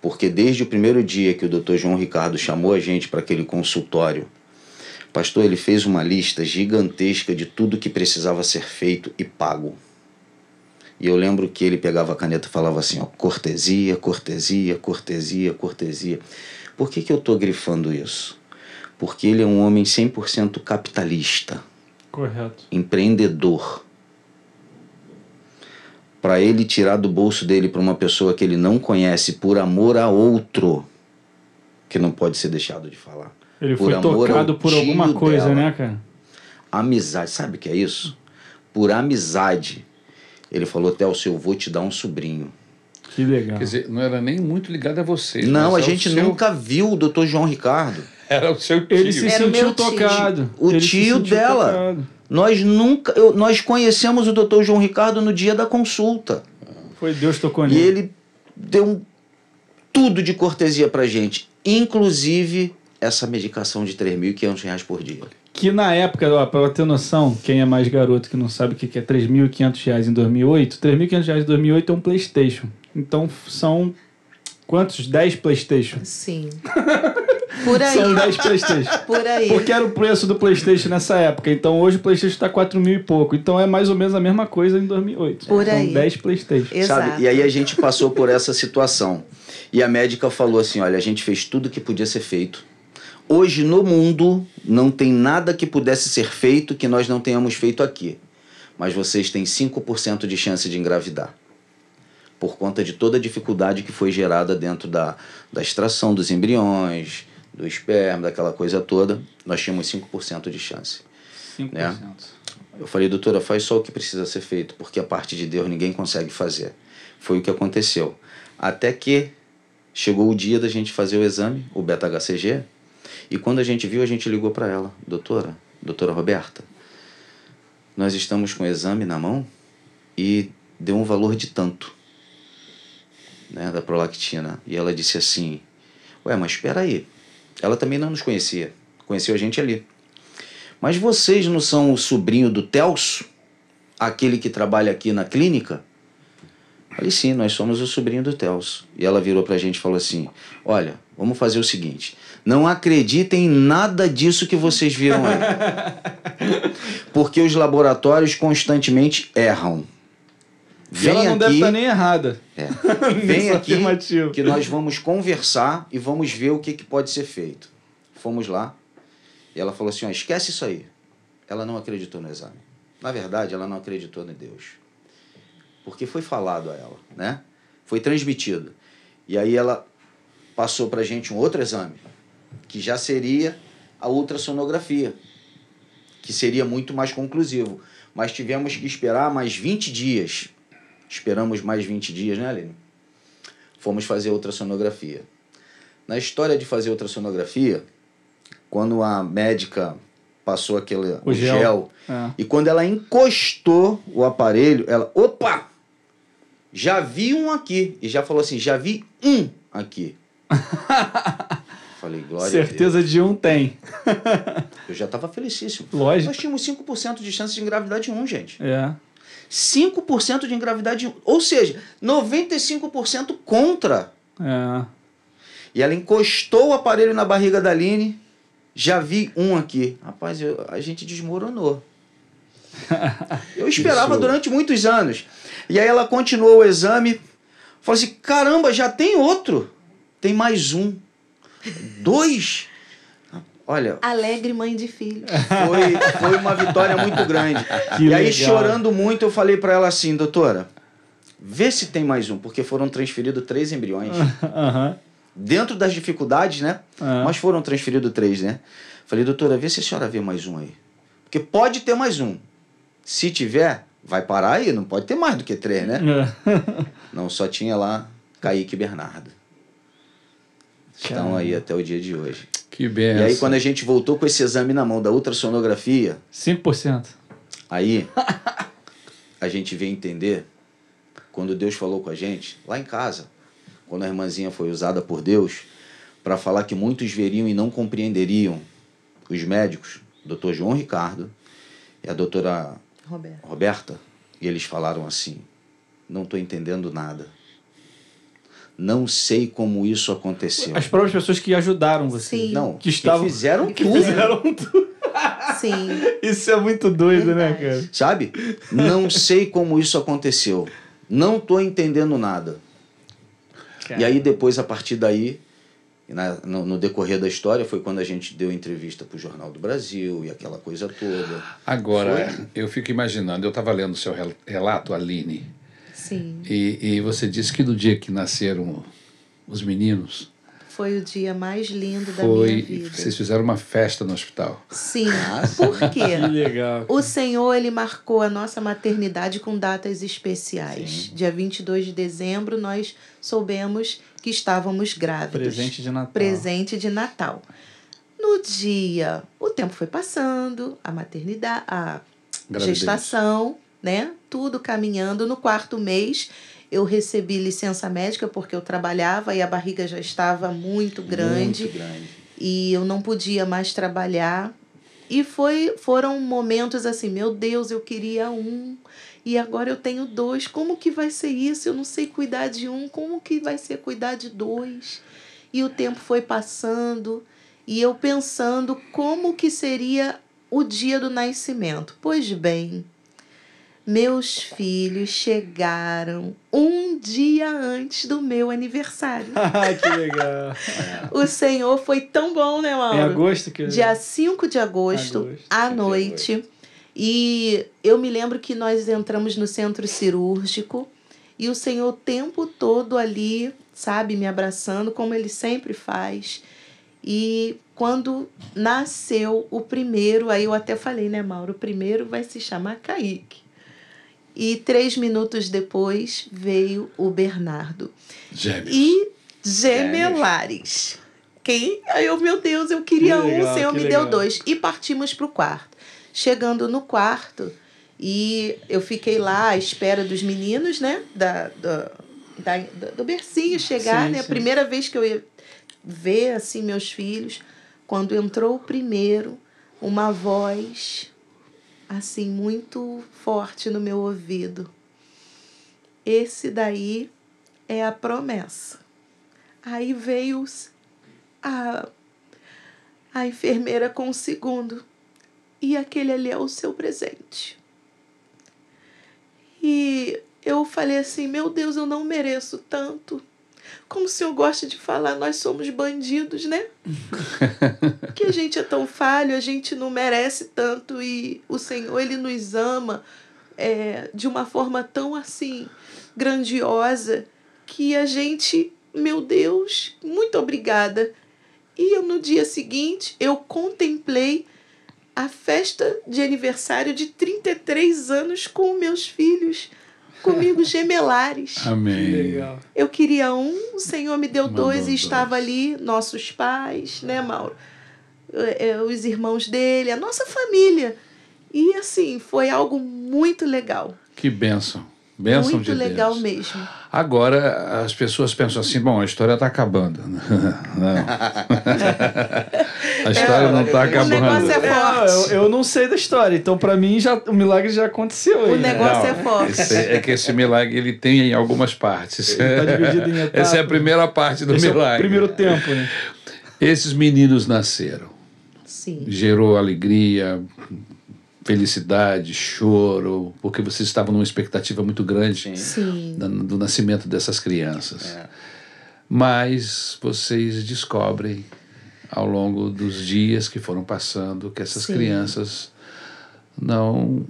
Porque desde o primeiro dia que o doutor João Ricardo chamou a gente para aquele consultório, pastor, ele fez uma lista gigantesca de tudo que precisava ser feito e pago. E eu lembro que ele pegava a caneta e falava assim, ó, cortesia, cortesia, cortesia, cortesia. Por que, que eu estou grifando isso? Porque ele é um homem 100% capitalista. Correto. Empreendedor. Para ele tirar do bolso dele para uma pessoa que ele não conhece por amor a outro, que não pode ser deixado de falar. Ele por foi tocado por alguma coisa, dela. né, cara? Amizade, sabe o que é isso? Por amizade ele falou, até o seu vou te dar um sobrinho. Que legal. Quer dizer, não era nem muito ligado a você. Não, a gente seu... nunca viu o doutor João Ricardo. Era o seu tio. Ele se era sentiu tocado. O Ele tio se dela. Tocado. Nós nunca. Eu, nós conhecemos o doutor João Ricardo no dia da consulta. Foi Deus tocou nele. E ele deu um, tudo de cortesia pra gente, inclusive essa medicação de 3.500 reais por dia que na época, ó, pra ter noção, quem é mais garoto que não sabe o que, é 3.500 reais em 2008, 3.500 reais em 2008 é um Playstation. Então são quantos? 10 Playstation? Sim. [laughs] Por aí. São 10 Playstation. [laughs] Por aí. Porque era o preço do Playstation nessa época. Então hoje o Playstation tá 4 mil e pouco. Então é mais ou menos a mesma coisa em 2008. Por São aí. São 10 Playstation. Exato. Sabe? E aí a gente passou por essa situação. E a médica falou assim, olha, a gente fez tudo que podia ser feito Hoje no mundo não tem nada que pudesse ser feito que nós não tenhamos feito aqui. Mas vocês têm 5% de chance de engravidar. Por conta de toda a dificuldade que foi gerada dentro da, da extração dos embriões, do esperma, daquela coisa toda, nós tínhamos 5% de chance. 5%. Né? Eu falei, doutora, faz só o que precisa ser feito, porque a parte de Deus ninguém consegue fazer. Foi o que aconteceu. Até que chegou o dia da gente fazer o exame, o beta-HCG, e quando a gente viu, a gente ligou para ela, doutora, doutora Roberta, nós estamos com o exame na mão e deu um valor de tanto, né, da prolactina. E ela disse assim, ué, mas espera aí, ela também não nos conhecia, conheceu a gente ali. Mas vocês não são o sobrinho do Telso, aquele que trabalha aqui na clínica? Falei, sim, nós somos o sobrinho do Telso. E ela virou pra gente e falou assim: Olha, vamos fazer o seguinte: não acreditem em nada disso que vocês viram aí. [laughs] Porque os laboratórios constantemente erram. Vem e ela não aqui, deve tá estar nem errada. É. [laughs] Vem aqui que nós vamos conversar e vamos ver o que, que pode ser feito. Fomos lá e ela falou assim: ó, esquece isso aí. Ela não acreditou no exame. Na verdade, ela não acreditou em Deus. Porque foi falado a ela, né? Foi transmitido. E aí ela passou para gente um outro exame que já seria a ultrassonografia, que seria muito mais conclusivo. Mas tivemos que esperar mais 20 dias. Esperamos mais 20 dias, né, Aline? Fomos fazer ultrassonografia. Na história de fazer ultrassonografia, quando a médica passou aquele o gel, gel é. e quando ela encostou o aparelho, ela, opa! Já vi um aqui e já falou assim, já vi um aqui. [laughs] Falei, glória Certeza de um tem. [laughs] eu já tava felicíssimo. Lógico. Nós tínhamos 5% de chance de engravidar de um, gente. É. 5% de engravidar de um. Ou seja, 95% contra. É. E ela encostou o aparelho na barriga da Aline. Já vi um aqui. Rapaz, eu, a gente desmoronou. [laughs] eu esperava durante muitos anos. E aí ela continuou o exame. Falou assim: caramba, já tem outro. Tem mais um. Dois? Olha. Alegre mãe de filho. Foi, foi uma vitória muito grande. Que e aí, chorando muito, eu falei para ela assim, doutora, vê se tem mais um, porque foram transferidos três embriões. [laughs] Dentro das dificuldades, né? Mas foram transferidos três, né? Falei, doutora, vê se a senhora vê mais um aí. Porque pode ter mais um. Se tiver, vai parar aí, não pode ter mais do que três, né? É. [laughs] não, só tinha lá Kaique Bernardo estão aí até o dia de hoje. Que benção. E aí, quando a gente voltou com esse exame na mão da ultrassonografia. 5%. Aí, [laughs] a gente veio entender, quando Deus falou com a gente, lá em casa, quando a irmãzinha foi usada por Deus, para falar que muitos veriam e não compreenderiam os médicos, o doutor João Ricardo e a doutora Roberta. Roberta e eles falaram assim: não estou entendendo nada não sei como isso aconteceu. As próprias pessoas que ajudaram você. Sim. Não, que, estavam, que fizeram que tudo. Fizeram tudo. Sim. [laughs] Isso é muito doido, né, Verdade. né, cara? Sabe? Não sei como isso aconteceu. Não tô entendendo nada. Cara. E aí depois, a partir daí, na, no, no, decorrer da história, foi quando a gente deu entrevista para o Jornal do Brasil e aquela coisa toda. Agora, foi... eu fico imaginando, eu estava lendo o seu relato, Aline Sim. E, e você disse que no dia que nasceram os meninos. Foi o dia mais lindo da minha vida. Vocês fizeram uma festa no hospital. Sim. Nossa, por quê? Que legal. O Senhor, ele marcou a nossa maternidade com datas especiais. Sim. Dia 22 de dezembro, nós soubemos que estávamos grávidos. Presente de Natal. Presente de Natal. No dia, o tempo foi passando, a maternidade, a Gravidez. gestação né? Tudo caminhando. No quarto mês, eu recebi licença médica porque eu trabalhava e a barriga já estava muito grande. Muito grande. E eu não podia mais trabalhar. E foi, foram momentos assim, meu Deus, eu queria um e agora eu tenho dois. Como que vai ser isso? Eu não sei cuidar de um. Como que vai ser cuidar de dois? E o tempo foi passando e eu pensando como que seria o dia do nascimento. Pois bem, meus filhos chegaram um dia antes do meu aniversário. [laughs] Ah, que legal! o Senhor foi tão bom, né, Mauro? Em agosto que. Dia 5 de agosto, agosto à noite. agosto. E eu me lembro que nós entramos no centro cirúrgico e o Senhor o tempo todo ali, sabe, me abraçando, como ele sempre faz. E quando nasceu o primeiro, aí eu até falei, né, Mauro? O primeiro vai se chamar Kaique e três minutos depois veio o Bernardo. Gêmeos. E gemelares. Gêmeos. Quem? Aí eu, meu Deus, eu queria que legal, um, o Senhor me legal. deu dois. E partimos para o quarto. Chegando no quarto, e eu fiquei lá à espera dos meninos, né? Da, da, do bercinho chegar, sim, né? Sim. A primeira vez que eu ia ver, assim, meus filhos. Quando entrou o primeiro, uma voz assim muito forte no meu ouvido. Esse daí é a promessa. Aí veio a, a enfermeira com o segundo. E aquele ali é o seu presente. E eu falei assim: meu Deus, eu não mereço tanto. Como o senhor gosta de falar, nós somos bandidos, né? [laughs] que a gente é tão falho, a gente não merece tanto e o Senhor, ele nos ama é, de uma forma tão assim grandiosa que a gente, meu Deus, muito obrigada. E eu, no dia seguinte, eu contemplei a festa de aniversário de 33 anos com meus filhos comigo gemelares. Amém. Legal. Eu queria um, o Senhor me deu Mandou dois e estava ali nossos pais, né, Mauro? É, é, os irmãos dele, a nossa família. E assim, foi algo muito legal. Que bênção. Bênção muito de Deus. Muito legal mesmo. Agora, as pessoas pensam assim: bom, a história está acabando. Não. Né? [laughs] [laughs] [laughs] A história é, não tá é, acabando. O negócio é, é forte. eu, eu, não sei da história, então para mim já, o milagre já aconteceu. O aí, negócio né? é forte. Esse, é que esse milagre ele tem em algumas partes. Ele tá dividido em [laughs] Essa é a primeira parte do esse é milagre. É primeiro tempo, né? Esses meninos nasceram. Sim. Gerou alegria, felicidade, choro, porque vocês estavam numa expectativa muito grande do, do nascimento dessas crianças. É. Mas vocês descobrem ao longo dos dias que foram passando, que essas Sim. crianças não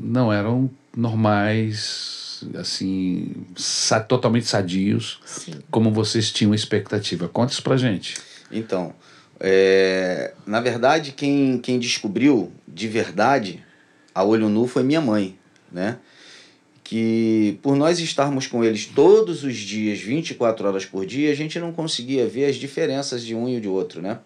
não eram normais, assim, sa totalmente sadios, Sim. como vocês tinham expectativa. Conta isso pra gente. Então, é, na verdade, quem, quem descobriu de verdade a olho nu foi minha mãe, né? que por nós estarmos com eles todos os dias, 24 horas por dia, a gente não conseguia ver as diferenças de um e de outro, né?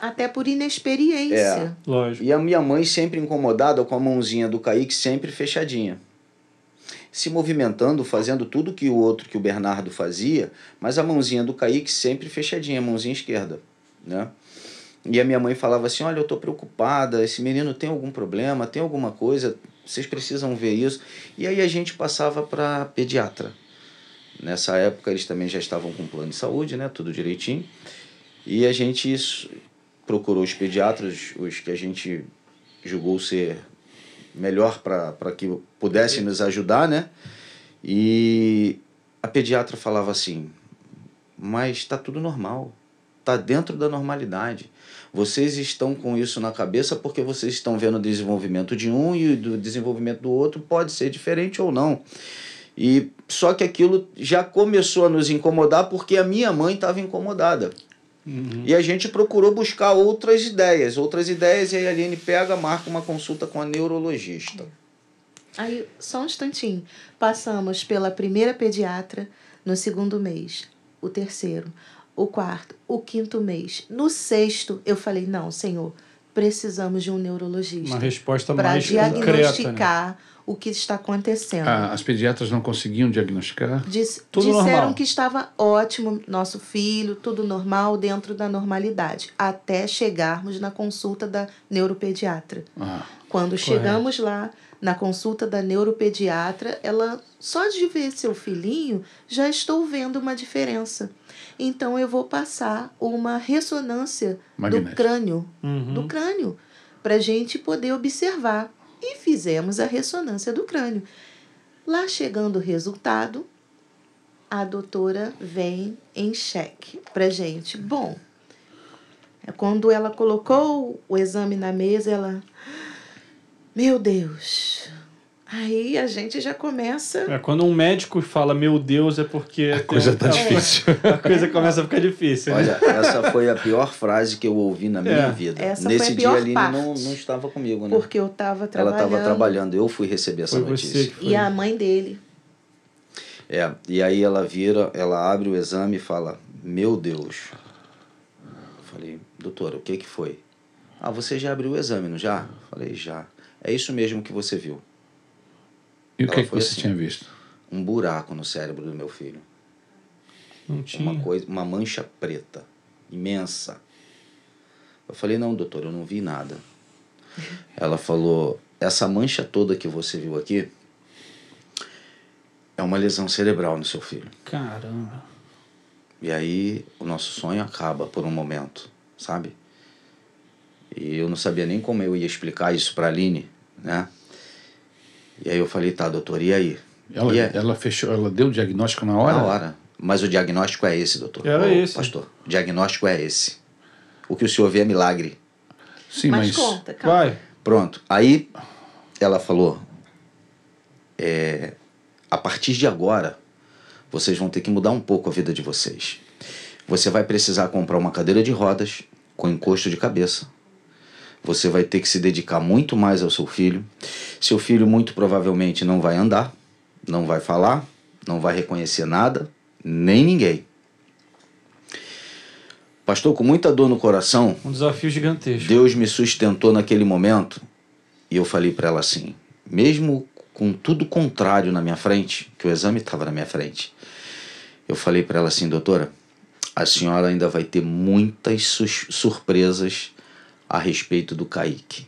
Até por inexperiência. É. Lógico. E a minha mãe sempre incomodada com a mãozinha do Kaique sempre fechadinha. Se movimentando, fazendo tudo que o outro, que o Bernardo fazia, mas a mãozinha do Kaique sempre fechadinha, a mãozinha esquerda, né? E a minha mãe falava assim: Olha, eu tô preocupada, esse menino tem algum problema, tem alguma coisa, vocês precisam ver isso. E aí a gente passava para pediatra. Nessa época eles também já estavam com plano de saúde, né? Tudo direitinho. E a gente procurou os pediatras, os que a gente julgou ser melhor para que pudessem nos ajudar, né? E a pediatra falava assim: "Mas está tudo normal. Está dentro da normalidade. Vocês estão com isso na cabeça porque vocês estão vendo o desenvolvimento de um e o desenvolvimento do outro pode ser diferente ou não. E só que aquilo já começou a nos incomodar porque a minha mãe estava incomodada. Uhum. E a gente procurou buscar outras ideias, outras ideias, e aí a Aline pega, marca uma consulta com a neurologista. Aí, só um instantinho. Passamos pela primeira pediatra no segundo mês, o terceiro o quarto, o quinto mês. No sexto, eu falei: não, senhor, precisamos de um neurologista. Uma resposta mais né? diagnosticar né? o que está acontecendo. Ah, as pediatras não conseguiam diagnosticar? Diz, tudo disseram normal. que estava ótimo, nosso filho, tudo normal, dentro da normalidade, até chegarmos na consulta da neuropediatra. Ah, Quando correto. chegamos lá, na consulta da neuropediatra, ela só de ver seu filhinho, já estou vendo uma diferença. Então eu vou passar uma ressonância Magnética. do crânio, uhum. do crânio, para gente poder observar. E fizemos a ressonância do crânio. Lá chegando o resultado, a doutora vem em cheque para gente. Bom, é quando ela colocou o exame na mesa, ela, meu Deus, Aí a gente já começa. É, quando um médico fala, meu Deus, é porque. A coisa está um... difícil. [laughs] A coisa começa a ficar difícil. Olha, essa foi a pior frase que eu ouvi na minha é. vida. Essa Nesse dia a Aline não, não estava comigo, né? Porque eu estava trabalhando. Ela estava trabalhando, eu fui receber essa foi notícia. E a mãe dele. É, e aí ela vira, ela abre o exame e fala: Meu Deus. Eu falei, doutora, o que, que foi? Ah, você já abriu o exame, não já? Eu falei, já. É isso mesmo que você viu. E o que, é que você assim, tinha visto? Um buraco no cérebro do meu filho. Não tinha. Uma, coisa, uma mancha preta, imensa. Eu falei, não, doutor, eu não vi nada. [laughs] Ela falou, essa mancha toda que você viu aqui é uma lesão cerebral no seu filho. Caramba. E aí o nosso sonho acaba por um momento, sabe? E eu não sabia nem como eu ia explicar isso para a Aline, né? E aí eu falei, tá, doutor, e aí? Ela, e ela fechou, ela deu o diagnóstico na hora? Na hora. Mas o diagnóstico é esse, doutor. Era esse. Pastor, o diagnóstico é esse. O que o senhor vê é milagre. Sim, mas. mas... Conta, calma. Vai. Pronto. Aí ela falou: é, a partir de agora, vocês vão ter que mudar um pouco a vida de vocês. Você vai precisar comprar uma cadeira de rodas com encosto de cabeça você vai ter que se dedicar muito mais ao seu filho. Seu filho, muito provavelmente, não vai andar, não vai falar, não vai reconhecer nada, nem ninguém. Pastor, com muita dor no coração. Um desafio gigantesco. Deus me sustentou naquele momento e eu falei para ela assim: mesmo com tudo contrário na minha frente, que o exame estava na minha frente, eu falei para ela assim, doutora, a senhora ainda vai ter muitas surpresas a respeito do Kaique.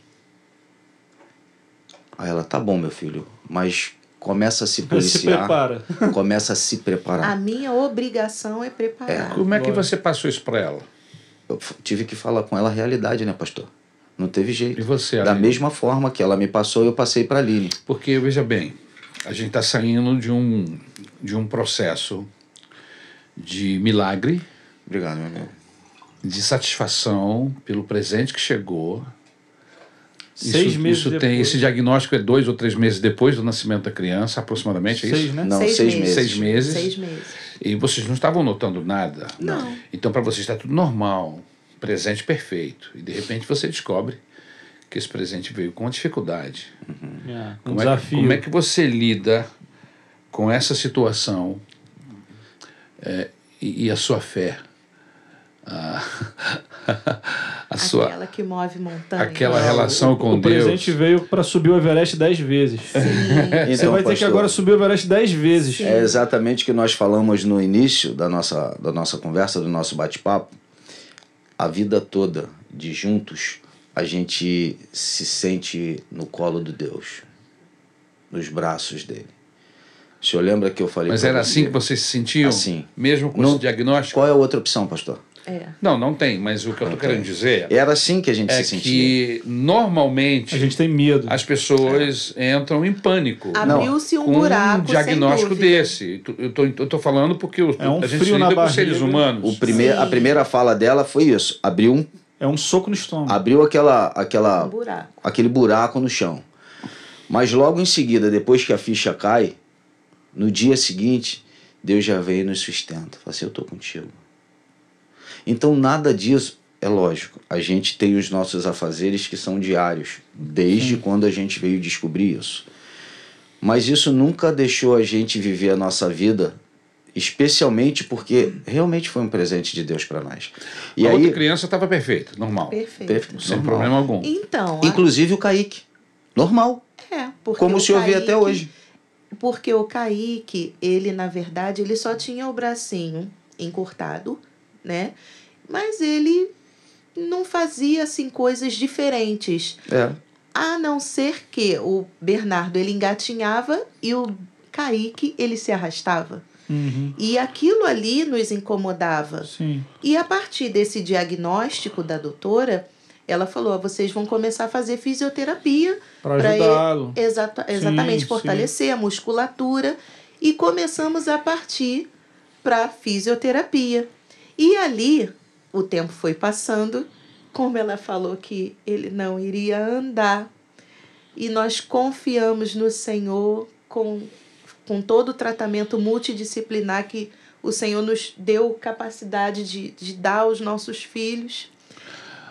Aí ela, tá bom, meu filho, mas começa a se [laughs] policiar. Se [laughs] começa a se preparar. A minha obrigação é preparar. É. Como é que você passou isso para ela? Eu tive que falar com ela a realidade, né, pastor? Não teve jeito. E você, Da Aline? mesma forma que ela me passou, eu passei para Lili. Porque, veja bem, a gente está saindo de um, de um processo de milagre. Obrigado, meu amigo de satisfação pelo presente que chegou. Seis isso, meses isso tem esse diagnóstico é dois ou três meses depois do nascimento da criança, aproximadamente, é isso? Seis, né? Não, seis, seis meses. Seis meses. Seis meses. E vocês não estavam notando nada. Não. Então para vocês está tudo normal, presente perfeito. E de repente você descobre que esse presente veio com uma dificuldade. Uhum. É, um como é desafio. É, como é que você lida com essa situação é, e, e a sua fé? Ah. [laughs] a, sua. Aquela que move montanha. Aquela relação com o Deus. O presente veio para subir o Everest dez vezes. Sim. [laughs] então, Você vai pastor, ter que agora subir o Everest dez vezes. É exatamente o que nós falamos no início da nossa, da nossa conversa, do nosso bate-papo. A vida toda de juntos, a gente se sente no colo do Deus, nos braços dele. O senhor lembra que eu falei. Mas era assim que vocês se sentiam? Assim. Mesmo com o diagnóstico? Qual é a outra opção, pastor? É. Não, não tem, mas o que eu estou querendo dizer. Era assim que a gente é se sentia. que normalmente. A gente tem medo. As pessoas é. entram em pânico. Abriu-se um buraco. Um diagnóstico desse. Eu estou falando porque é um a gente frio lida com seres né? humanos. O primeir, a primeira fala dela foi isso: abriu um. É um soco no estômago. Abriu aquela, aquela, buraco. aquele buraco no chão. Mas logo em seguida, depois que a ficha cai, no dia seguinte, Deus já veio e nos sustenta. Fala assim: Eu estou contigo. Então, nada disso é lógico. A gente tem os nossos afazeres que são diários, desde Sim. quando a gente veio descobrir isso. Mas isso nunca deixou a gente viver a nossa vida especialmente porque realmente foi um presente de Deus para nós. E a aí, outra criança estava perfeita, normal. Perfeito. Sem normal. problema algum. Então, inclusive a... o Kaique. Normal. É, porque como o senhor Kaique, vê até hoje. Porque o Kaique, ele na verdade, ele só tinha o bracinho encurtado né? Mas ele não fazia assim coisas diferentes. É. A não ser que o Bernardo ele engatinhava e o Kaique ele se arrastava. Uhum. E aquilo ali nos incomodava. Sim. E a partir desse diagnóstico da doutora, ela falou: vocês vão começar a fazer fisioterapia para ajudá-lo. Exata, exatamente, sim, fortalecer sim. a musculatura. E começamos a partir para fisioterapia. E ali o tempo foi passando, como ela falou que ele não iria andar, e nós confiamos no Senhor com, com todo o tratamento multidisciplinar que o Senhor nos deu capacidade de, de dar aos nossos filhos.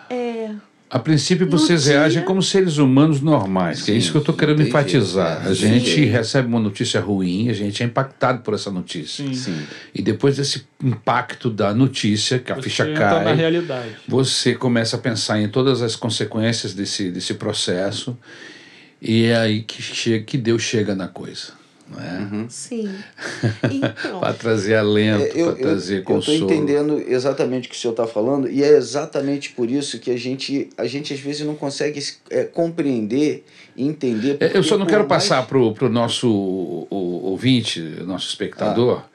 É, a princípio, vocês dia... reagem como seres humanos normais, sim, que é isso que eu estou querendo enfatizar. Jeito, é, a gente jeito. recebe uma notícia ruim, a gente é impactado por essa notícia. Sim. Sim. E depois desse impacto da notícia, que a você ficha cai, na realidade. você começa a pensar em todas as consequências desse, desse processo, e é aí que, chega, que Deus chega na coisa não é? Uhum. Sim. [laughs] Então... para trazer alento, é, para trazer eu, consolo. Eu estou entendendo exatamente o que o senhor está falando e é exatamente por isso que a gente, a gente às vezes não consegue é, compreender e entender. É, eu só não quero mais... passar para o nosso ouvinte, nosso espectador. Ah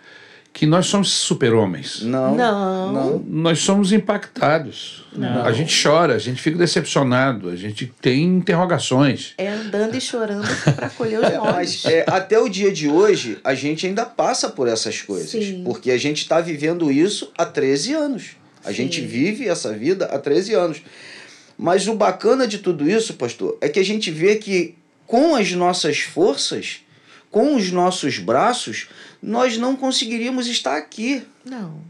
que nós somos super-homens. Não, não. Nós somos impactados. Não. A gente chora, a gente fica decepcionado, a gente tem interrogações. É andando e chorando para colher os olhos. É, é, até o dia de hoje, a gente ainda passa por essas coisas. Sim. Porque a gente está vivendo isso há 13 anos. A Sim. gente vive essa vida há 13 anos. Mas o bacana de tudo isso, pastor, é que a gente vê que com as nossas forças com os nossos braços, nós não conseguiríamos estar aqui. Não.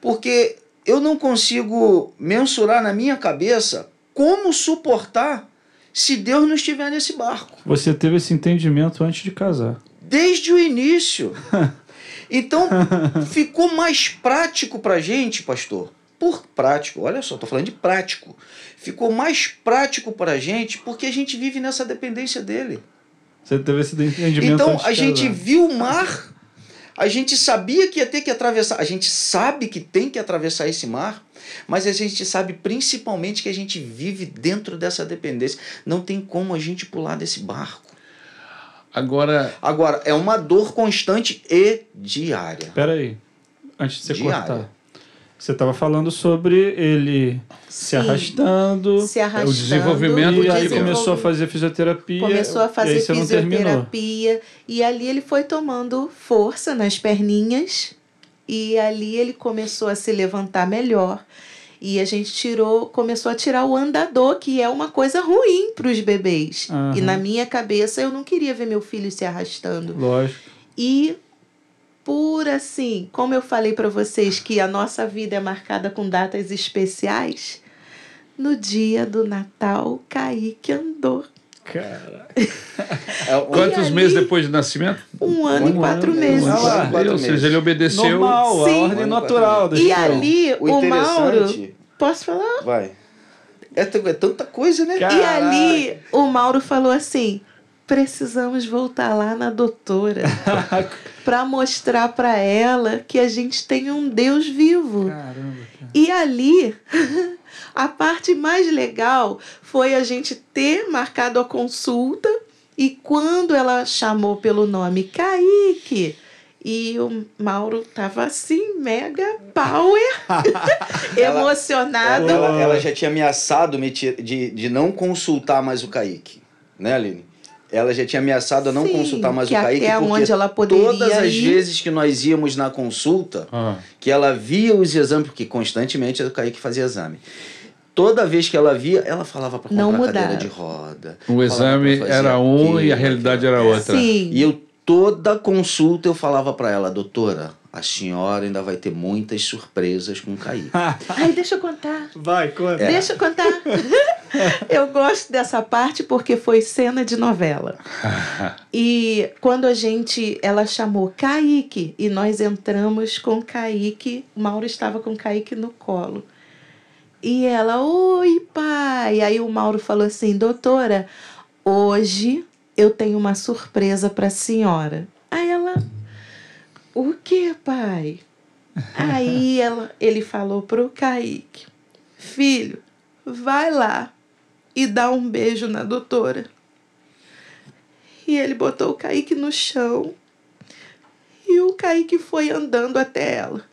Porque eu não consigo mensurar na minha cabeça como suportar se Deus não estiver nesse barco. Você teve esse entendimento antes de casar. Desde o início. [laughs] Então, [laughs] ficou mais prático para gente, pastor. Por prático, olha só, tô falando de prático. Ficou mais prático para gente porque a gente vive nessa dependência dele. Você teve esse entendimento. Então, a gente viu o mar, a gente sabia que ia ter que atravessar, a gente sabe que tem que atravessar esse mar, mas a gente sabe principalmente que a gente vive dentro dessa dependência. Não tem como a gente pular desse barco. Agora. Agora, é uma dor constante e diária. Peraí. Antes de você diária. cortar. Você estava falando sobre ele se Sim, arrastando, se é, arrastando, o desenvolvimento, e aí começou a fazer fisioterapia. Começou a fazer e fisioterapia e ali ele foi tomando força nas perninhas e ali ele começou a se levantar melhor. E a gente tirou, começou a tirar o andador, que é uma coisa ruim para os bebês. Uhum. E na minha cabeça eu não queria ver meu filho se arrastando. Lógico. E por assim, como eu falei para vocês que a nossa vida é marcada com datas especiais, no dia do Natal, Kaique andou. Cara. [laughs] É, Quantos ali, meses depois do nascimento? Um ano um e quatro ano, meses. Um ano, quatro ou ah, meses. seja, ele obedeceu. Normal, Sim. a ordem um natural. e ali, o, o Mauro. Posso falar? Vai. É, é tanta coisa, né? Caraca. E ali, o Mauro falou assim: precisamos voltar lá na doutora. [laughs] para mostrar para ela que a gente tem um Deus vivo. Caramba, cara. E ali [laughs] a parte mais legal foi a gente ter marcado a consulta e quando ela chamou pelo nome Kaique, e o Mauro tava assim, mega power, [laughs] emocionado. Ela, ela, já tinha ameaçado de, de não consultar mais o Kaique, né, Aline? ela já tinha ameaçado a não Sim, consultar mais o Kaique, até porque onde ela todas as ir... vezes que nós íamos na consulta, ah. que ela via os exames, porque constantemente o Kaique fazia exame. Toda vez que ela via, ela falava para comprar não mudava. cadeira de roda. O exame era um e a realidade era outra. Sim. E eu, toda consulta, eu falava para ela, doutora, a senhora ainda vai ter muitas surpresas com o Kaique. [laughs] Ai, deixa eu contar. Vai, conta. É. Deixa eu contar. [laughs] [laughs] Eu gosto dessa parte porque foi cena de novela. [laughs] e quando a gente, ela chamou Kaique e nós entramos com Kaique, Mauro estava com Kaique no colo. E ela, oi pai. E aí o Mauro falou assim, doutora, hoje eu tenho uma surpresa para a senhora. Aí ela, o que pai? Aí [laughs] ela, ele falou pro Kaique, filho, vai lá e dá um beijo na doutora. E ele botou o Kaique no chão e o Kaique foi andando até ela.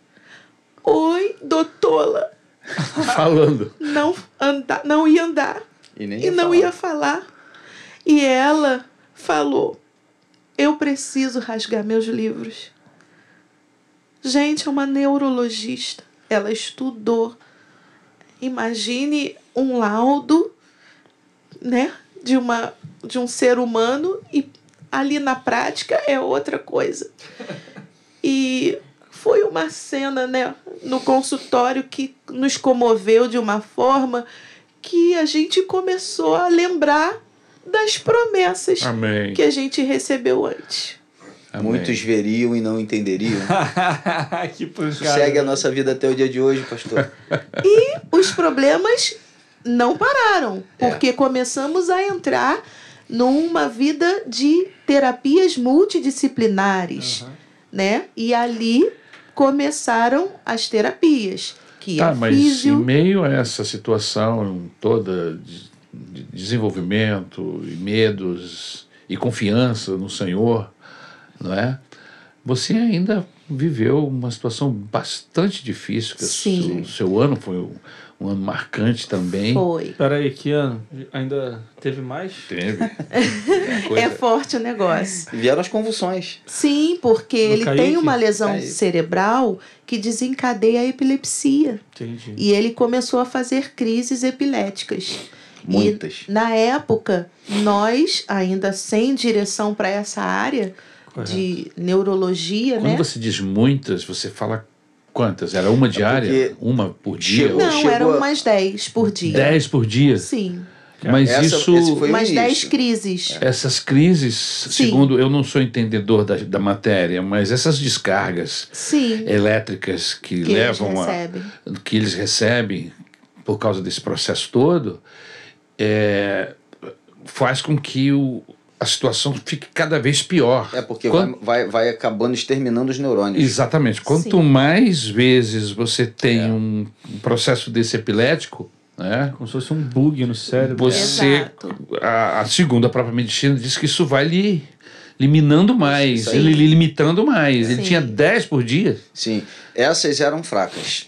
Oi, doutora! [laughs] Falando. Não, anda, não ia andar. E, nem ia e não falar. ia falar. E ela falou: Eu preciso rasgar meus livros. Gente, é uma neurologista. Ela estudou. Imagine um laudo né, de uma de um ser humano e ali na prática é outra coisa. E foi uma cena, né, no consultório que nos comoveu de uma forma que a gente começou a lembrar das promessas Amém. que a gente recebeu antes. Amém. Muitos veriam e não entenderiam. [laughs] que Segue a nossa vida até o dia de hoje, pastor. e os problemas não pararam, é. porque é. começamos a entrar numa vida de terapias multidisciplinares, uhum. né? E ali começaram as terapias, que tá, é mas físio... em meio a essa situação toda de, desenvolvimento e medos e confiança no Senhor, não é? Você ainda viveu uma situação bastante difícil, que Sim. o seu, seu ano foi um ano marcante também. Foi. Peraí, que ano? Ainda teve mais? Teve. [laughs] é, forte o negócio. Vieram as convulsões. Sim, porque no ele Kaique. tem uma lesão Kaique. cerebral que desencadeia a epilepsia. Entendi. E ele começou a fazer crises epiléticas. Muitas. E, na época, nós, ainda sem direção para essa área Correto. de neurologia. Quando né? você diz muitas, você fala Quantas? Era uma é diária? uma por dia? Chegou, não, chegou eram a... umas 10 por dia. 10 por dia? Sim. Mas Essa, isso. Mais 10 crises. É. Essas crises, Sim. segundo eu não sou entendedor da, da matéria, mas essas descargas Sim. elétricas que, que levam eles recebem. a. que eles recebem por causa desse processo todo, é, faz com que o, a situação fica cada vez pior. É porque vai, vai, vai, acabando exterminando os neurônios. Exatamente. Quanto Sim. mais vezes você tem é. um processo desse epilético, né? Como se fosse um bug no cérebro. Você, a, a, segunda própria medicina diz que isso vai lhe eliminando mais, ele limitando mais. Ele tinha 10 por dia. Sim, essas eram fracas.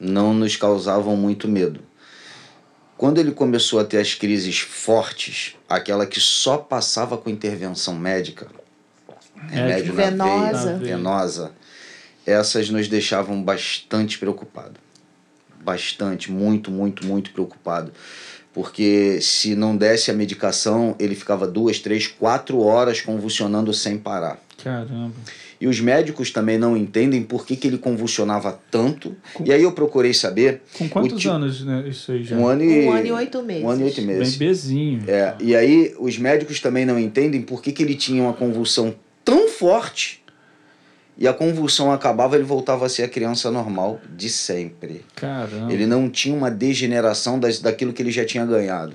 Não nos causavam muito medo. Quando ele começou a ter as crises fortes, aquela que só passava com intervenção médica, remédio é, na venosa. Veia, venosa, essas nos deixavam bastante preocupado. Bastante, muito, muito, muito preocupado. Porque se não desse a medicação, ele ficava duas, três, quatro horas convulsionando sem parar. Caramba e os médicos também não entendem por que, que ele convulsionava tanto. Com... E aí eu procurei saber. Com quantos ti... anos né, isso aí já? Um ano, e... um ano e oito meses. Um ano e oito meses. Bebezinho. É, e aí os médicos também não entendem por que, que ele tinha uma convulsão tão forte e a convulsão acabava, ele voltava a ser a criança normal de sempre. Caramba. Ele não tinha uma degeneração das, daquilo que ele já tinha ganhado.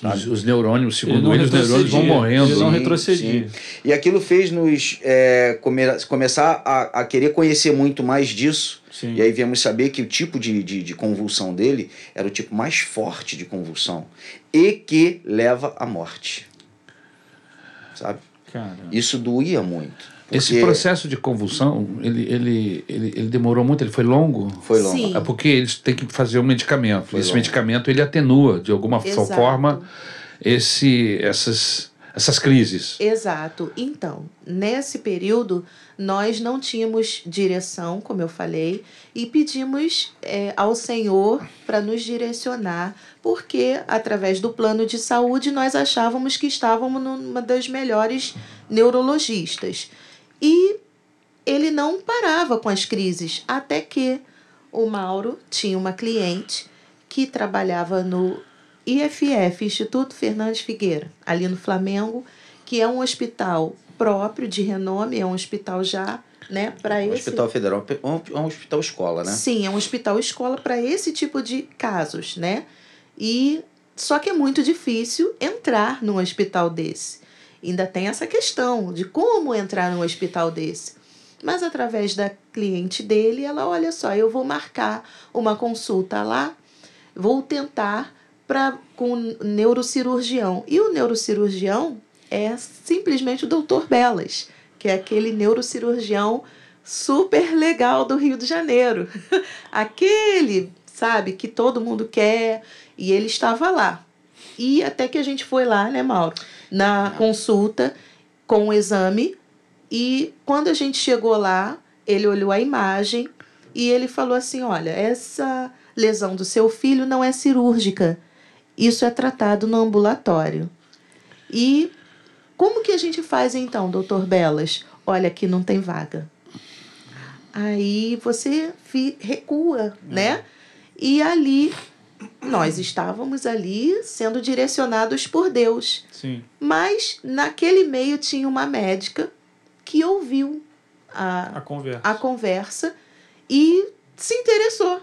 Os, os, neurônios, segundo ele, os neurônios vão morrendo. Eles não retrocediam. E aquilo fez nos é, come, começar a, a, querer conhecer muito mais disso. Sim. E aí viemos saber que o tipo de, de, de, convulsão dele era o tipo mais forte de convulsão e que leva à morte. Sabe? Cara. Isso doía muito. Esse processo de convulsão, ele, ele, ele, ele, demorou muito, ele foi longo? Foi longo. Sim. É porque eles têm que fazer um medicamento. Foi esse longo. medicamento, ele atenua, de alguma Exato. forma, esse, essas, essas crises. Exato. Então, nesse período, nós não tínhamos direção, como eu falei, e pedimos é, ao Senhor para nos direcionar, porque através do plano de saúde nós achávamos que estávamos numa das melhores neurologistas. E ele não parava com as crises, até que o Mauro tinha uma cliente que trabalhava no IFF, Instituto Fernandes Figueira, ali no Flamengo, que é um hospital próprio de renome, é um hospital já, né, para esse Hospital Federal, é um hospital escola, né? Sim, é um hospital escola para esse tipo de casos, né? E só que é muito difícil entrar num hospital desse. Ainda tem essa questão de como entrar num hospital desse. Mas através da cliente dele, ela olha só, eu vou marcar uma consulta lá, vou tentar para com o neurocirurgião. E o neurocirurgião é simplesmente o doutor Belas, que é aquele neurocirurgião super legal do Rio de Janeiro. [laughs] aquele, sabe, que todo mundo quer, e ele estava lá. E até que a gente foi lá, né, Mauro? na consulta com o exame. E quando a gente chegou lá, ele olhou a imagem e ele falou assim: Olha, essa lesão do seu filho não é cirúrgica, isso é tratado no ambulatório. E como que a gente faz então, doutor Belas? Olha, aqui não tem vaga. Aí você recua, é. né? E ali nós estávamos ali sendo direcionados por Deus. Sim. Mas naquele meio tinha uma médica que ouviu a, a, conversa. a conversa e se interessou.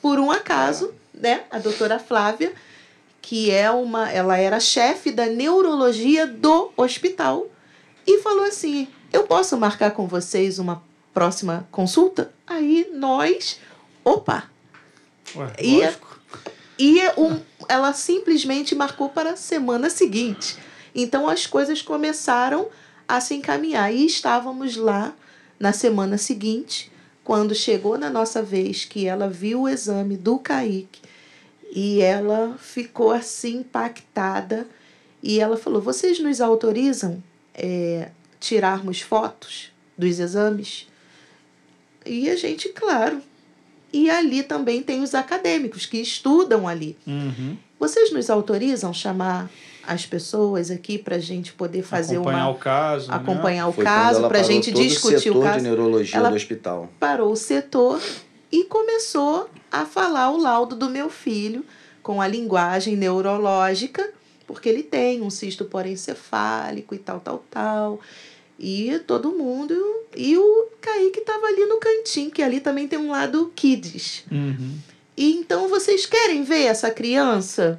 Por um acaso, é. né? A doutora Flávia, que é uma. Ela era chefe da neurologia do hospital, e falou assim: Eu posso marcar com vocês uma próxima consulta? Aí nós. Opa! Ué, e lógico e é um, ela simplesmente marcou para a semana seguinte. Então as coisas começaram a se encaminhar. E estávamos lá na semana seguinte, quando chegou na nossa vez que ela viu o exame do Kaique e ela ficou assim impactada. E ela falou: Vocês nos autorizam é, tirarmos fotos dos exames? E a gente, claro, e ali também tem os acadêmicos que estudam ali. Uhum. Vocês nos autorizam chamar as pessoas aqui para a gente poder fazer acompanhar uma... o caso, né? acompanhar né? o Foi caso para a gente discutir o, o caso. De neurologia ela do hospital. Parou o setor e começou a falar o laudo do meu filho com a linguagem neurológica, porque ele tem um cisto porencefálico e tal, tal, tal. E todo mundo. E o Kaique estava ali no cantinho, que ali também tem um lado kids. Uhum. E então vocês querem ver essa criança?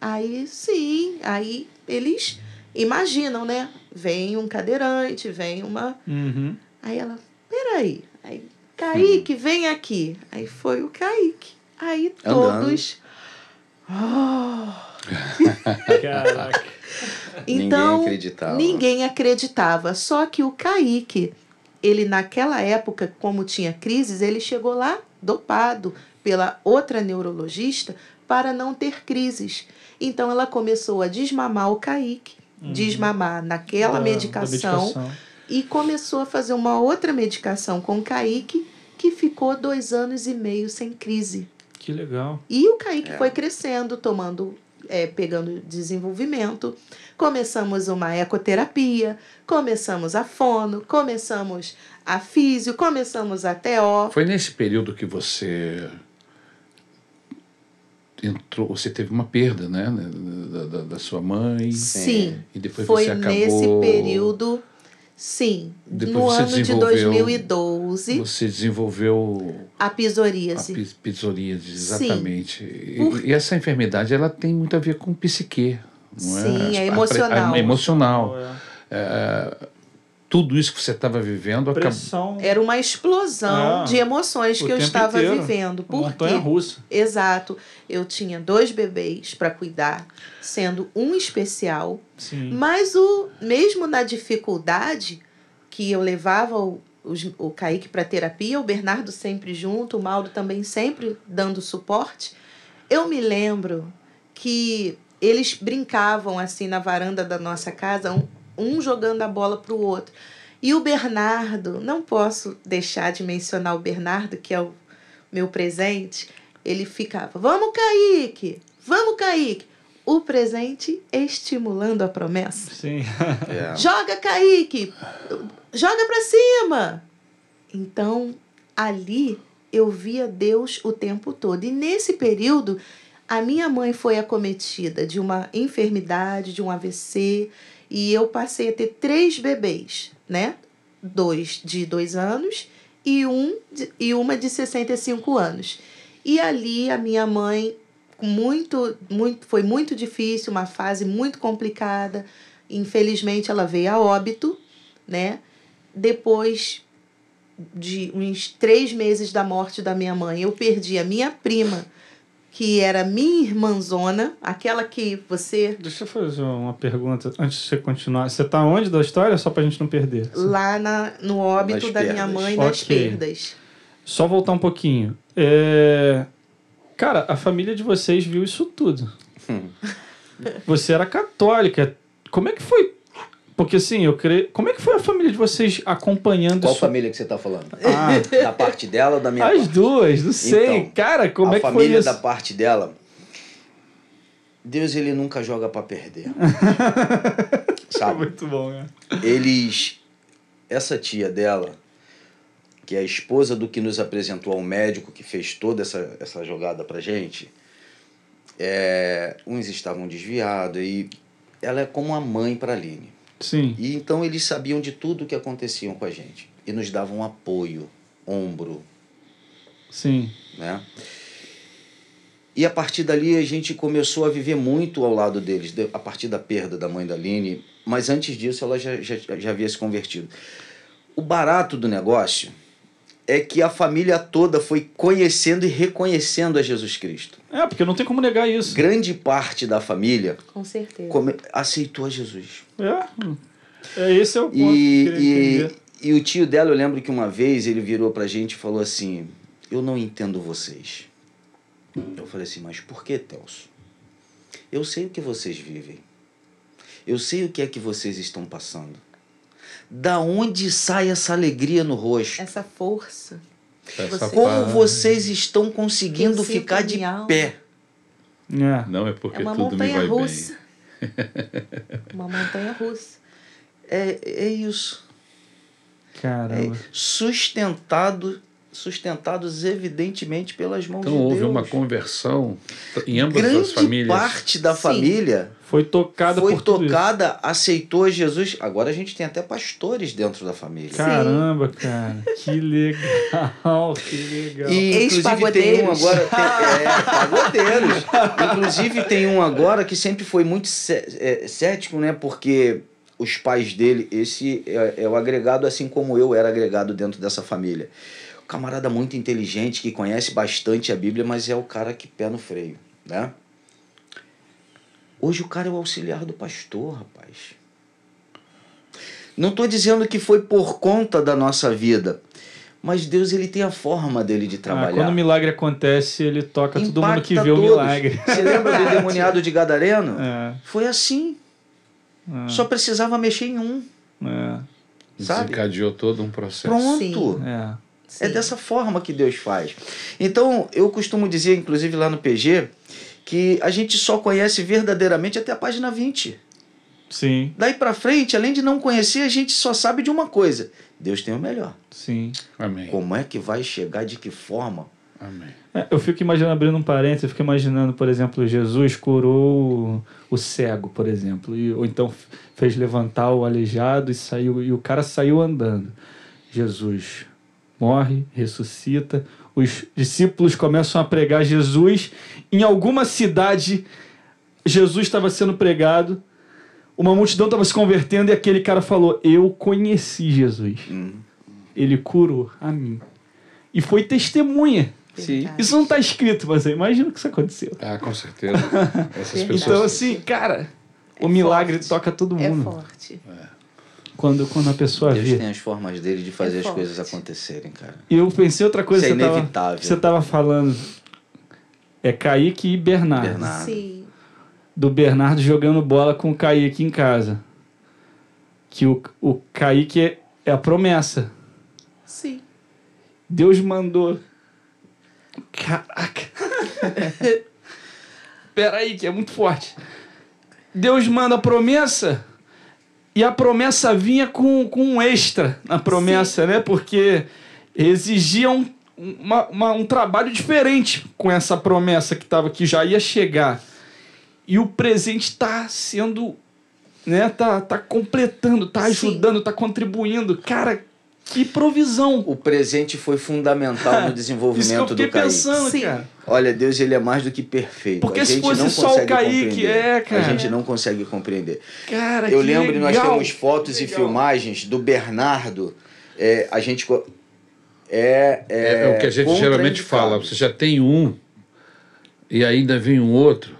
Aí sim, aí eles imaginam, né? Vem um cadeirante, vem uma. Uhum. Aí ela, peraí. Aí, Kaique, uhum. vem aqui. Aí foi o Kaique. Aí Andando. todos. Oh, Caraca. então, ninguém acreditava. ninguém acreditava. Só que o Kaique, ele naquela época, como tinha crises, ele chegou lá dopado pela outra neurologista para não ter crises. Então ela começou a desmamar o Kaique, uhum. desmamar naquela da, medicação, da medicação, e começou a fazer uma outra medicação com o Kaique, que ficou dois anos e meio sem crise. Que legal. E o Kaique é. foi crescendo, tomando é, pegando desenvolvimento, começamos uma ecoterapia, começamos a fono, começamos a físio, começamos a TO. Foi nesse período que você entrou, você teve uma perda, né, da, da, da sua mãe. Sim. E depois Foi você acabou. Foi nesse período Sim, Depois no ano de 2012. Você desenvolveu a psoríase. A psoríase, exatamente. E, e, essa enfermidade ela tem muito a ver com psique, não é? Sim, é? é emocional. A, a, a emocional. É. É, tudo isso que você estava vivendo Acabou... Era uma explosão ah, de emoções que eu estava inteiro. vivendo. Por Montanha quê? russa. Exato. Eu tinha dois bebês para cuidar, sendo um especial. Sim. Mas o mesmo na dificuldade que eu levava o, o Kaique para terapia, o Bernardo sempre junto, o Mauro também sempre dando suporte. Eu me lembro que eles brincavam assim na varanda da nossa casa, um, um jogando a bola para o outro. E o Bernardo, não posso deixar de mencionar o Bernardo, que é o meu presente. Ele ficava: Vamos, Kaique! Vamos, Kaique! O presente estimulando a promessa. Sim. [laughs] É. Joga, Kaique! Joga para cima! Então, ali eu via Deus o tempo todo. E nesse período, a minha mãe foi acometida de uma enfermidade, de um AVC, e eu passei a ter três bebês, né? Dois de dois anos e, um de, e uma de 65 anos. E ali a minha mãe muito, muito, foi muito difícil, uma fase muito complicada. Infelizmente ela veio a óbito, né? Depois de uns três meses da morte da minha mãe, eu perdi a minha prima que era minha irmãzona, aquela que você. Deixa eu fazer uma pergunta antes de você continuar. Você tá onde da história? Só pra gente não perder. Lá na, no óbito da perdas. minha mãe, okay. perdas. Só voltar um pouquinho. É... Cara, a família de vocês viu isso tudo. Hum. Você era católica. Como é que foi porque assim, eu creio. Como é que foi a família de vocês acompanhando Qual isso? família que você está falando? Ah. Da parte dela ou da minha As parte? duas, não sei. Então, Cara, como é que foi A família da parte dela. Deus, ele nunca joga para perder. [laughs] Sabe? Muito bom, né? Eles. Essa tia dela, que é a esposa do que nos apresentou ao médico, que fez toda essa, essa jogada pra gente, é, uns estavam desviados e ela é como a mãe para Aline. Sim. E então eles sabiam de tudo o que acontecia com a gente e nos davam apoio, ombro. Sim. Né? E a partir dali a gente começou a viver muito ao lado deles, a partir da perda da mãe da Aline, mas antes disso ela já, já, já havia se convertido. O barato do negócio é que a família toda foi conhecendo e reconhecendo a Jesus Cristo. É, porque não tem como negar isso. Grande parte da família Com certeza. Come... aceitou a Jesus. É, é esse é o ponto e, que e, e o tio dela, eu lembro que uma vez ele virou pra gente e falou assim: Eu não entendo vocês. Eu falei assim, mas por que, Telso? Eu sei o que vocês vivem. Eu sei o que é que vocês estão passando da onde sai essa alegria no rosto? Essa força. Essa Como paz. vocês estão conseguindo ficar de alma. pé? É. Não é porque é uma tudo me vai russa. bem. [laughs] uma montanha russa. É, é isso. Caramba. É, sustentado sustentados evidentemente pelas mãos então, de Deus. Então houve uma conversão em ambas Grande as famílias. Grande parte da Sim. família foi tocada Foi por tocada, aceitou Jesus. Agora a gente tem até pastores dentro da família. Caramba, Sim. cara. Que legal, que legal. E, inclusive tem um agora. Tem, [laughs] é, inclusive tem um agora que sempre foi muito é, cético, né? Porque os pais dele, esse é, é o agregado, assim como eu era agregado dentro dessa família. camarada muito inteligente, que conhece bastante a Bíblia, mas é o cara que pé no freio, né? Hoje o cara é o auxiliar do pastor, rapaz. Não estou dizendo que foi por conta da nossa vida, mas Deus ele tem a forma dele de ah, trabalhar. Ah, quando o milagre acontece, ele toca Impacta todo mundo que vê todos. o milagre. Você lembra do demoniado de Gadareno? [laughs] É. Foi assim. É. Só precisava mexer em um. É. Sabe? Desencadeou todo um processo. Pronto. É. É Sim. É dessa forma que Deus faz. Então, eu costumo dizer, inclusive lá no PG, que a gente só conhece verdadeiramente até a página 20. Sim. Daí para frente, além de não conhecer, a gente só sabe de uma coisa: Deus tem o melhor. Sim. Amém. Como é que vai chegar, de que forma? Amém. É, eu fico imaginando, abrindo um parênteses, eu fico imaginando, por exemplo, Jesus curou o cego, por exemplo, e, ou então fez levantar o aleijado e saiu, e o cara saiu andando. Jesus, morre, ressuscita. Os discípulos começam a pregar Jesus. Em alguma cidade, Jesus estava sendo pregado. Uma multidão estava se convertendo e aquele cara falou: Eu conheci Jesus. Ele curou a mim. E foi testemunha. Sim. Isso não está escrito, mas eu imagino que isso aconteceu. Ah, com certeza. [laughs] Essas pessoas... Então, assim, cara, o é milagre forte. toca todo é mundo. É forte. É quando, quando a pessoa Deus vê. tem as formas dele de fazer é as forte. coisas acontecerem, cara. eu pensei outra coisa Isso que é você inevitável. Tava, que você estava falando. É Kaique e Bernardo. Bernardo. Sim. Do Bernardo jogando bola com o Kaique em casa. Que o, o Kaique é, é a promessa. Sim. Deus mandou. Caraca. [laughs] Peraí, que é muito forte. Deus manda a promessa e a promessa vinha com, com um extra na promessa, Sim. né? Porque exigia um, uma, uma, um trabalho diferente com essa promessa que, tava, que já ia chegar. E o presente está sendo né? Tá, tá completando, tá ajudando, Sim. tá contribuindo. Cara, que provisão. O presente foi fundamental no [laughs] desenvolvimento do Kaique. pensando, Sim. cara. Olha, Deus ele é mais do que perfeito. Porque a gente se fosse não só o Kaique, é, cara. A gente não consegue compreender. Cara, Eu lembro, legal. nós temos fotos e filmagens do Bernardo. É, a gente... É, é, é, é, o que a gente geralmente fala. Você já tem um e ainda vem um outro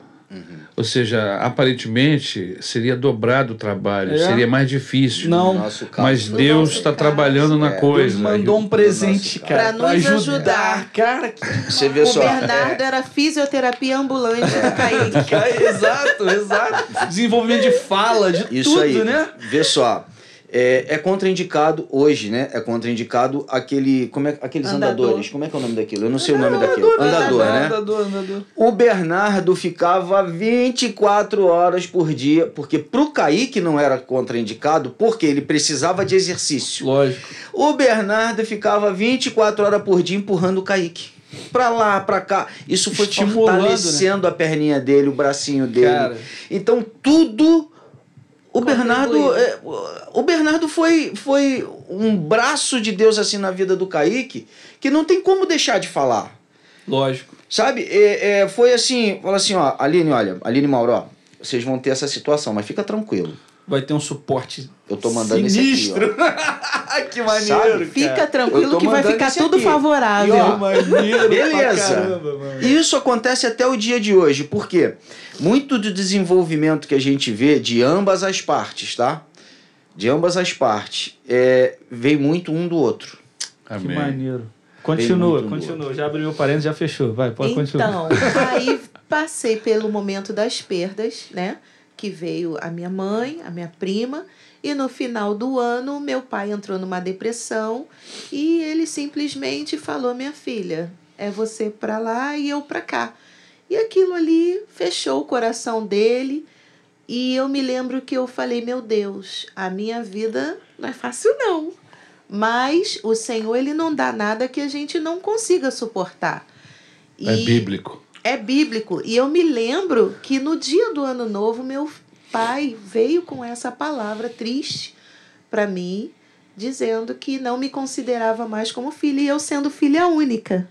ou seja, aparentemente seria dobrado o trabalho, é. seria mais difícil. Não, caso, mas Deus está trabalhando na é. coisa. Deus né? mandou um presente, cara, para nos ajudar. Cara, que... Você vê o só. Bernardo é. era fisioterapia ambulante do Caíque é. [laughs] exato, exato. Desenvolvimento de fala, de Isso tudo, aí. né? Vê só, é, é, contraindicado hoje, né? É contraindicado aquele, como é, aqueles andador. andadores. Como é que é o nome daquilo? Eu não sei o nome andador, daquilo. Andador, andador, né? Andador, andador. O Bernardo ficava 24 horas por dia, porque pro Kaique não era contraindicado, porque ele precisava de exercício. Lógico. O Bernardo ficava 24 horas por dia empurrando o Kaique pra lá, pra cá. Isso foi Estimulando, né? fortalecendo né? a perninha dele, o bracinho dele. Cara. Então tudo o Bernardo, é, o Bernardo foi, foi um braço de Deus assim na vida do Kaique, que não tem como deixar de falar. Lógico. Sabe? É, é, foi assim, fala assim, ó, Aline, olha, Aline Mauro, ó, vocês vão ter essa situação, mas fica tranquilo vai ter um suporte. Eu tô mandando sinistro. esse aqui, ó. [laughs] que maneiro. Sabe? Fica tranquilo que vai ficar tudo aqui. favorável. E, ó, maneiro Beleza. Caramba, Isso acontece até o dia de hoje, porque muito do desenvolvimento que a gente vê de ambas as partes, tá? De ambas as partes, é, vem muito um do outro. Amém. Que maneiro. Continua, continua. Já abriu o parênteses, já fechou. Vai, pode então, continuar. Então, aí passei pelo momento das perdas, né? que veio a minha mãe, a minha prima, e no final do ano meu pai entrou numa depressão e ele simplesmente falou: "Minha filha, é você para lá e eu para cá". E aquilo ali fechou o coração dele. E eu me lembro que eu falei: "Meu Deus, a minha vida não é fácil não". Mas o Senhor ele não dá nada que a gente não consiga suportar. É bíblico. É bíblico. E eu me lembro que no dia do ano novo, meu pai veio com essa palavra triste para mim, dizendo que não me considerava mais como filha, e eu sendo filha única.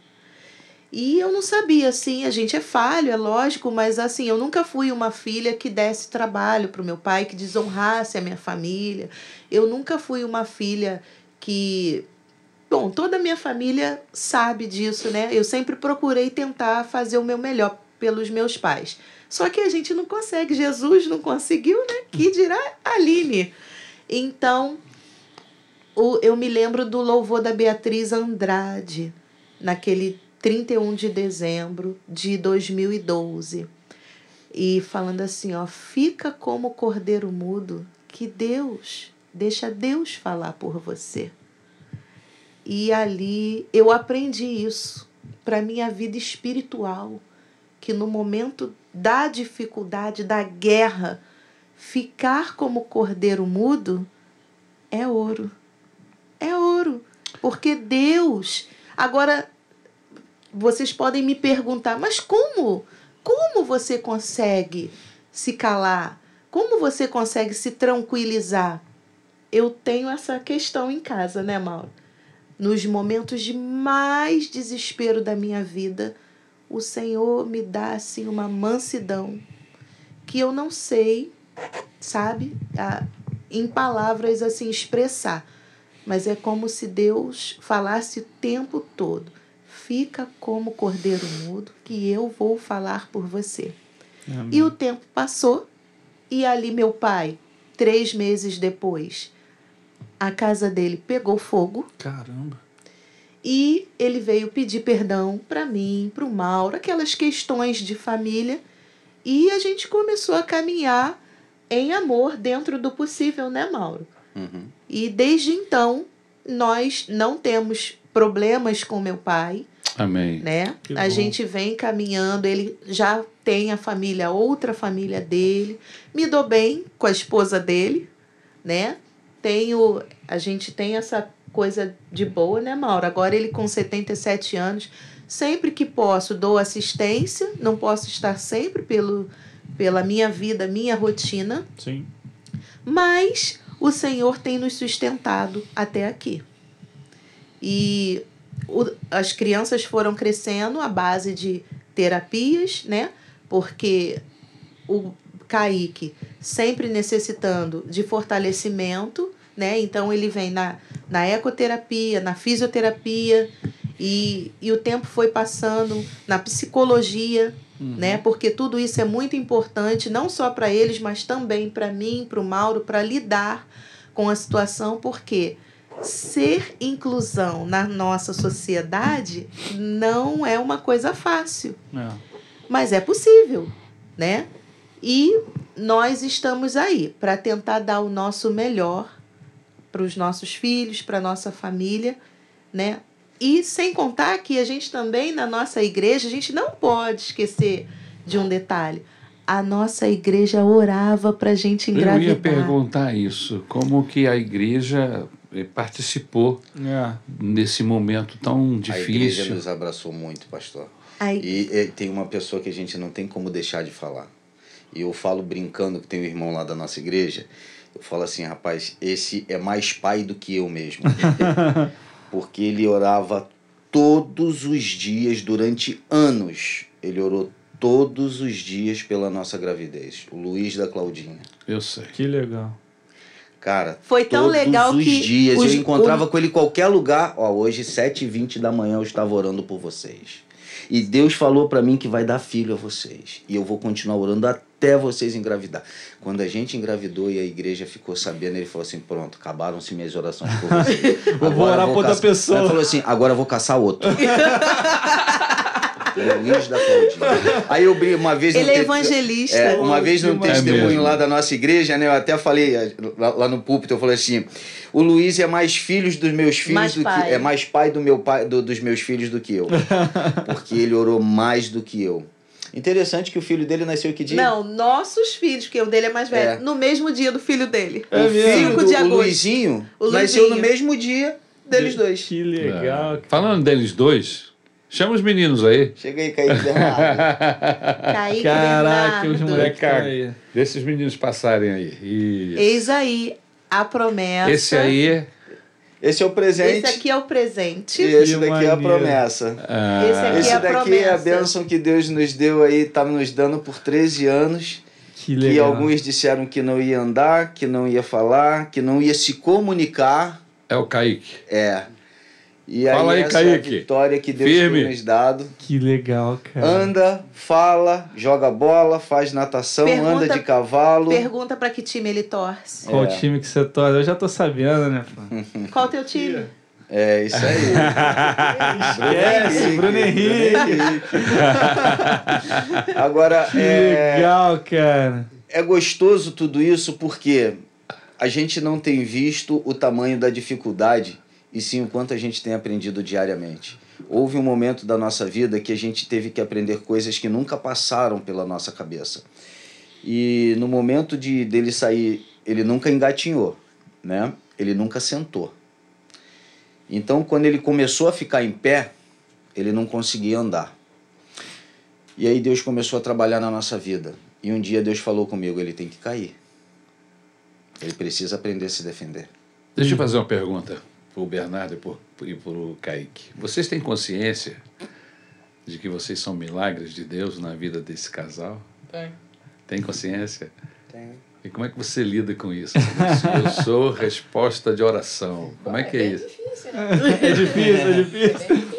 E eu não sabia, assim, a gente é falho, é lógico, mas assim, eu nunca fui uma filha que desse trabalho para o meu pai, que desonrasse a minha família. Eu nunca fui uma filha que Bom, toda a minha família sabe disso, né? Eu sempre procurei tentar fazer o meu melhor pelos meus pais. Só que a gente não consegue. Jesus não conseguiu, né? Que dirá Aline. Então, o, eu me lembro do louvor da Beatriz Andrade, naquele 31 de dezembro de 2012. E falando assim, ó, fica como cordeiro mudo, que Deus, deixa Deus falar por você. E ali eu aprendi isso para minha vida espiritual, que no momento da dificuldade, da guerra, ficar como cordeiro mudo é ouro. É ouro, porque Deus. Agora vocês podem me perguntar, mas como? Como você consegue se calar? Como você consegue se tranquilizar? Eu tenho essa questão em casa, né, Mauro? Nos momentos de mais desespero da minha vida, o Senhor me dá assim uma mansidão que eu não sei, sabe, a, em palavras assim expressar, mas é como se Deus falasse o tempo todo: fica como cordeiro mudo, que eu vou falar por você. Amém. E o tempo passou, e ali meu pai, três meses depois, a casa dele pegou fogo. Caramba. E ele veio pedir perdão para mim, para o Mauro, aquelas questões de família. E a gente começou a caminhar em amor dentro do possível, né, Mauro? Uhum. E desde então, nós não temos problemas com meu pai. Amém. Né? a bom. gente vem caminhando, ele já tem a família, outra família dele. Me dou bem com a esposa dele, né? tenho, a gente tem essa coisa de boa, né, Mauro? Agora ele com 77 anos, sempre que posso dou assistência, não posso estar sempre pelo pela minha vida, minha rotina. Sim. Mas o Senhor tem nos sustentado até aqui. E o, as crianças foram crescendo à base de terapias, né? Porque o Kaique, sempre necessitando de fortalecimento, né? Então ele vem na, na ecoterapia, na fisioterapia, e, e o tempo foi passando na psicologia, uhum. né? Porque tudo isso é muito importante, não só para eles, mas também para mim, para o Mauro, para lidar com a situação, porque ser inclusão na nossa sociedade não é uma coisa fácil. É. Mas é possível, né? E nós estamos aí para tentar dar o nosso melhor para os nossos filhos, para nossa família, né? E sem contar que a gente também na nossa igreja, a gente não pode esquecer de um detalhe. A nossa igreja orava para a gente engravidar. Eu ia perguntar isso, como que a igreja eh, participou é. nesse momento tão difícil. A igreja nos abraçou muito, pastor. E, e eh, tem uma pessoa que a gente não tem como deixar de falar. E eu falo brincando que tem um irmão lá da nossa igreja. Eu falo assim, rapaz, esse é mais pai do que eu mesmo. [laughs] Porque ele orava todos os dias durante anos. Ele orou todos os dias pela nossa gravidez. O Luiz da Claudinha. Eu sei. Que legal. Cara, foi tão todos legal os que dias os... eu encontrava com ele em qualquer lugar. Ó, hoje, 7h20 da manhã, eu estava orando por vocês. E Deus falou para mim que vai dar filho a vocês. E eu vou continuar orando até vocês engravidar. Quando a gente engravidou e a igreja ficou sabendo, ele falou assim: pronto, acabaram-se minhas orações por vocês. [laughs] eu vou orar por outra pessoa. Ele falou assim: agora eu vou caçar outro. [laughs] Luiz da Claudinha. Aí eu brinco, uma vez. Ele é te... evangelista. É, uma vez num é testemunho é lá da nossa igreja, né? Eu até falei eh, lá, lá, no púlpito, eu falei assim: o Luiz é mais filhos dos meus filhos mais do pai. que. É mais pai do meu pai, do, dos meus filhos do que eu. [laughs] Porque ele orou mais do que eu. Interessante que o filho dele nasceu que dia? Não, nossos filhos, porque o dele é mais velho. É. No mesmo dia do filho dele. É mesmo? 5 de agosto. O Luizinho, o Luizinho nasceu no mesmo dia deles dois. Que legal. É. Falando deles dois, Chama os meninos aí. Chega aí, Kaique [laughs] Caraca, os moleques aí. Deixa os meninos passarem aí. Isso. Eis aí a promessa. Esse aí... É esse é o presente. Esse aqui é o presente. E esse daqui é a promessa. Ah. Esse, daqui esse é a daqui é a bênção que Deus nos deu aí, tá nos dando por 13 anos. Que, legal. que alguns disseram que não ia andar, que não ia falar, que não ia se comunicar. É o Kaique. É. E fala aí, aí Kaique. vitória que Deus Firme. tem nos dado. Que legal, cara. Anda, fala, joga bola, faz natação, pergunta, anda de cavalo. Pergunta para que time ele torce. Qual é. time que você torce? Eu já tô sabendo, né? [laughs] Qual o teu time? É, isso aí. [laughs] Esquece, Bruno Henrique. Bruno Henrique. Agora, que é... legal, cara. É gostoso tudo isso porque a gente não tem visto o tamanho da dificuldade e sim o quanto a gente tem aprendido diariamente. Houve um momento da nossa vida que a gente teve que aprender coisas que nunca passaram pela nossa cabeça. E no momento de dele sair, ele nunca engatinhou, né? Ele nunca sentou. Então, quando ele começou a ficar em pé, ele não conseguia andar. E aí Deus começou a trabalhar na nossa vida. E um dia Deus falou comigo, ele tem que cair. Ele precisa aprender a se defender. Deixa eu fazer uma pergunta para o Bernardo e por, para o Kaique. Vocês têm consciência de que vocês são milagres de Deus na vida desse casal? Tem. Tem consciência? Tem. E como é que você lida com isso? Eu sou resposta de oração. Como é que é, é isso? Difícil, né? É difícil, é difícil. É difícil.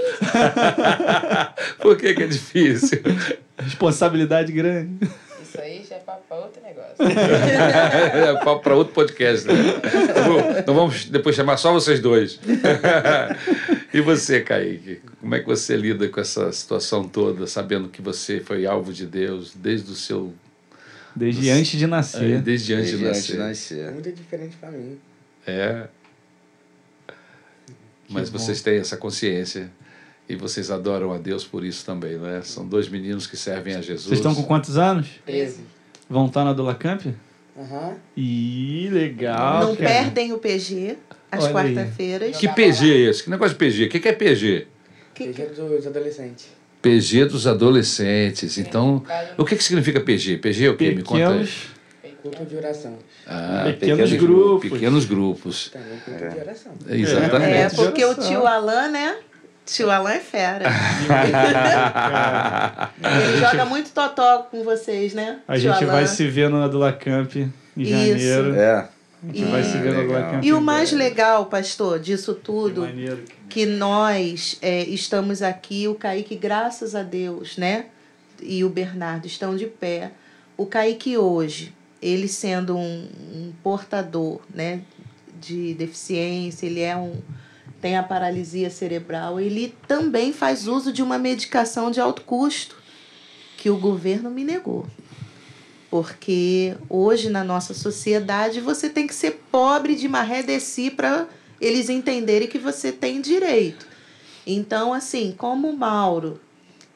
[laughs] Por que, que é difícil? Responsabilidade grande para outro negócio. [laughs] é para outro podcast, né? Então vamos depois chamar só vocês dois. [laughs] e você, Kaique? Como é que você lida com essa situação toda, sabendo que você foi alvo de Deus desde o seu. Desde antes de nascer. É, desde antes, desde de, antes nascer. de nascer. Muito diferente para mim. É. Que Mas bom. vocês têm essa consciência. E vocês adoram a Deus por isso também, não é? São dois meninos que servem a Jesus. Vocês estão com quantos anos? 13. Vão estar tá na Dolacamp? Lacamp? Aham. Ih, legal. Não cara. perdem o PG às quarta-feiras. Que PG é esse? Que negócio de PG? O que, que é PG? Que- PG é dos adolescentes. PG é dos adolescentes. Então, o que, que significa PG? PG é o quê? Me conta aí. Pequenos. Culto de oração. Ah, Pequenos grupos. Pequenos grupos. Também culto de é. oração. É, Exatamente. É, porque o tio Alan, né? Tio Alan é fera. [laughs] Ele joga muito totó com vocês, né? A gente Alan. vai se vendo na Dula Camp em Isso. janeiro. É. e, vai se Camp. E o mais legal, pastor, disso tudo, que, que nós é, estamos aqui, o Kaique, graças a Deus, né? E o Bernardo estão de pé. O Kaique hoje, ele sendo um, um portador, né? De deficiência, ele é um tem a paralisia cerebral, ele também faz uso de uma medicação de alto custo que o governo me negou. Porque hoje na nossa sociedade você tem que ser pobre de maré de si para eles entenderem que você tem direito. Então, assim, como o Mauro,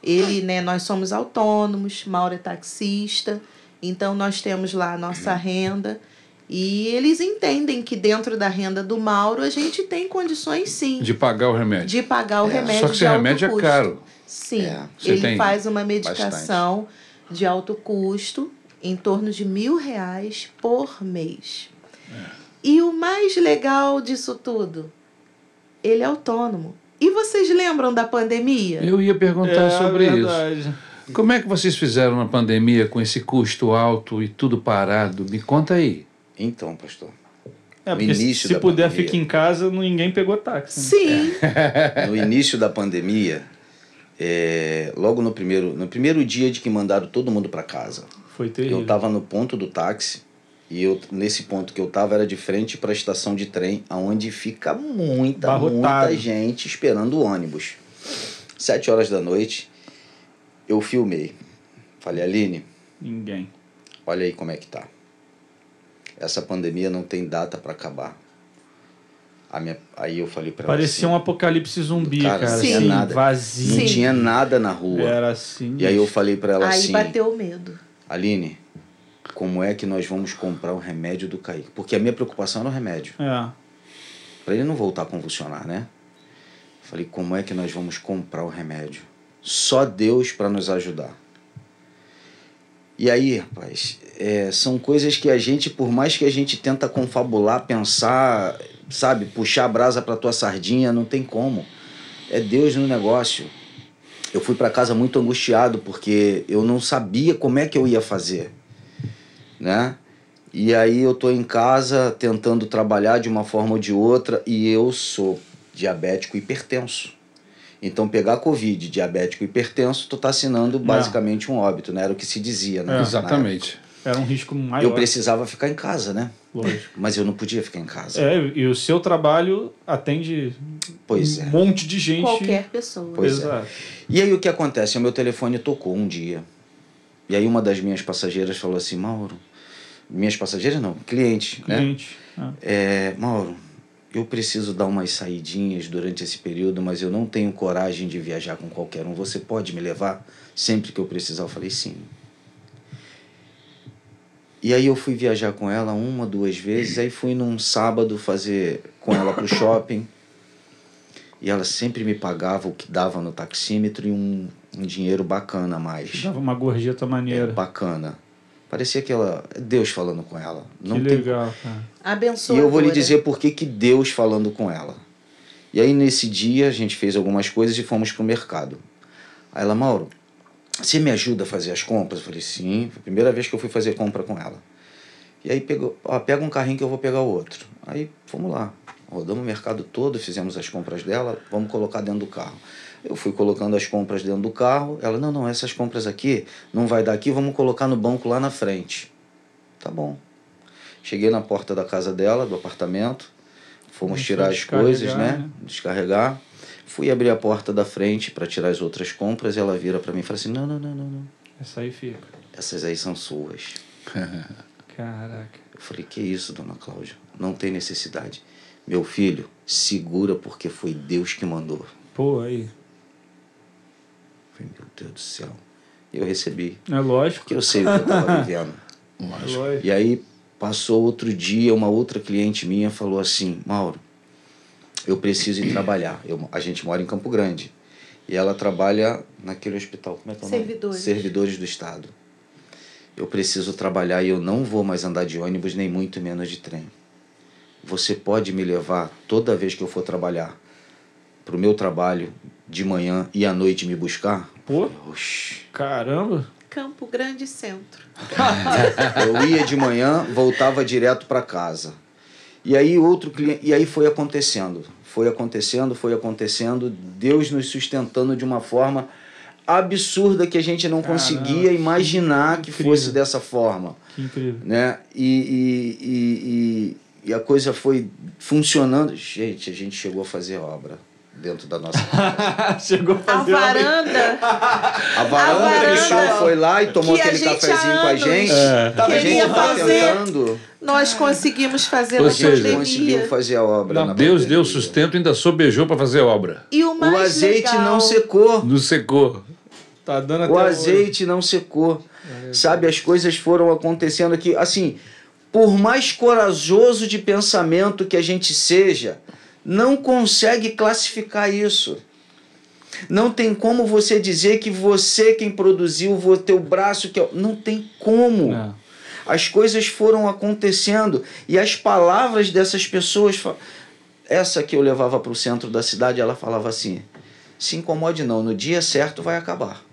ele, né, nós somos autônomos, Mauro é taxista, então nós temos lá a nossa renda e eles entendem que dentro da renda do Mauro a gente tem condições sim. De pagar o remédio. De pagar o é. remédio. Só que esse remédio é custo. é caro. Sim. É. Ele faz uma medicação bastante. de alto custo, em torno de mil reais por mês. É. E o mais legal disso tudo, ele é autônomo. E vocês lembram da pandemia? Eu ia perguntar é, sobre é verdade. isso. Como é que vocês fizeram na pandemia com esse custo alto e tudo parado? Me conta aí. Então, pastor. É, no início se da puder, pandemia, fique em casa, ninguém pegou táxi. Né? Sim. É. [laughs] No início da pandemia, é, logo no primeiro, no primeiro dia de que mandaram todo mundo para casa. Foi terrível. Eu estava no ponto do táxi e eu nesse ponto que eu estava era de frente para a estação de trem, aonde fica muita Barrotado. muita gente esperando o ônibus. Sete horas da noite, eu filmei. Falei, Aline. Ninguém. Olha aí como é que tá essa pandemia não tem data para acabar. Minha, aí eu falei para Parecia assim, um apocalipse zumbi, cara. cara sim. vazia nada, vazio. Não sim. tinha nada na rua. Era assim. E aí eu falei para ela aí assim. Aí bateu o medo. Aline, como é que nós vamos comprar o remédio do Kaique? Porque a minha preocupação era o remédio. É. Para ele não voltar a convulsionar, né? falei, como é que nós vamos comprar o remédio? Só Deus para nos ajudar. E aí, rapaz, é, são coisas que a gente, por mais que a gente tenta confabular, pensar, sabe, puxar a brasa para tua sardinha, não tem como. É Deus no negócio. Eu fui para casa muito angustiado porque eu não sabia como é que eu ia fazer, né? E aí eu tô em casa tentando trabalhar de uma forma ou de outra e eu sou diabético hipertenso. Então, pegar Covid, diabético hipertenso, tu tá assinando é. basicamente um óbito, né? Era o que se dizia, né? É, exatamente. Era um risco maior. Eu precisava ficar em casa, né? Lógico. Mas eu não podia ficar em casa. É, e o seu trabalho atende pois um é. monte de gente. Qualquer pessoa. Pois é. Exato. É. E aí o que acontece? O meu telefone tocou um dia. E aí uma das minhas passageiras falou assim, Mauro... Minhas passageiras não, né? cliente, cliente né? É. Mauro, eu preciso dar umas saidinhas durante esse período, mas eu não tenho coragem de viajar com qualquer um. Você pode me levar sempre que eu precisar? Eu falei, sim, e aí eu fui viajar com ela uma, duas vezes, aí fui num sábado fazer com ela pro shopping. E ela sempre me pagava o que dava no taxímetro e um, um dinheiro bacana a mais. Dava uma gorjeta maneira. É, bacana. Parecia que ela. Deus falando com ela. Não que tem... legal, cara. Abençoa. E eu vou lhe dizer por que Deus falando com ela. E aí nesse dia a gente fez algumas coisas e fomos pro mercado. Aí ela, Mauro, você me ajuda a fazer as compras? Eu falei, sim. Foi a primeira vez que eu fui fazer compra com ela. E aí pegou, ó, pega um carrinho que eu vou pegar o outro. Aí, vamos lá. Rodamos o mercado todo, fizemos as compras dela, vamos colocar dentro do carro. Eu fui colocando as compras dentro do carro. Ela, não, não, essas compras aqui não vai dar aqui, vamos colocar no banco lá na frente. Tá bom. Cheguei na porta da casa dela, do apartamento. Fomos tirar as coisas, né? né? Descarregar. Fui abrir a porta da frente para tirar as outras compras e ela vira para mim e fala assim: não, não, não, não, não. Essa aí fica. Essas aí são suas. [laughs] Caraca. Eu falei: que isso, dona Cláudia? Não tem necessidade. Meu filho, segura porque foi Deus que mandou. Pô, aí. falei, meu Deus do céu. Eu recebi. É lógico. Porque eu sei o que eu tava [laughs] vivendo. É lógico. E aí passou outro dia, uma outra cliente minha falou assim: Mauro, eu preciso ir trabalhar. Eu, a gente mora em Campo Grande. E ela trabalha naquele hospital. Como é que é o nome? Servidores. Servidores do Estado. Eu preciso trabalhar e eu não vou mais andar de ônibus, nem muito menos de trem. Você pode me levar toda vez que eu for trabalhar para o meu trabalho de manhã e à noite me buscar? Pô! Oxi. Caramba! Campo Grande Centro. [laughs] eu ia de manhã, voltava direto para casa. E aí outro cliente, e aí foi acontecendo. Foi acontecendo, foi acontecendo, Deus nos sustentando de uma forma absurda que a gente não Caramba, conseguia imaginar que, que fosse dessa forma. Que incrível. Né? E, e, e, e, a coisa foi funcionando. Gente, a gente chegou a fazer obra dentro da nossa. [laughs] Chegou a fazer. A varanda. A varanda, a varanda o foi lá e tomou aquele cafezinho com a gente. É. Tava a gente tá Nós conseguimos fazer Ou conseguiu fazer a obra. Não, Deus deu sustento e ainda sobejou para fazer a obra. E o, o azeite legal. não secou. Não secou. Tá dando até o azeite não secou. É, Sabe, é. as coisas foram acontecendo aqui. Assim, por mais corajoso de pensamento que a gente seja, não consegue classificar isso. Não tem como você dizer que você quem produziu, o teu braço que é não tem como. É. As coisas foram acontecendo e as palavras dessas pessoas, essa que eu levava para o centro da cidade, ela falava assim: se incomode não, no dia certo vai acabar.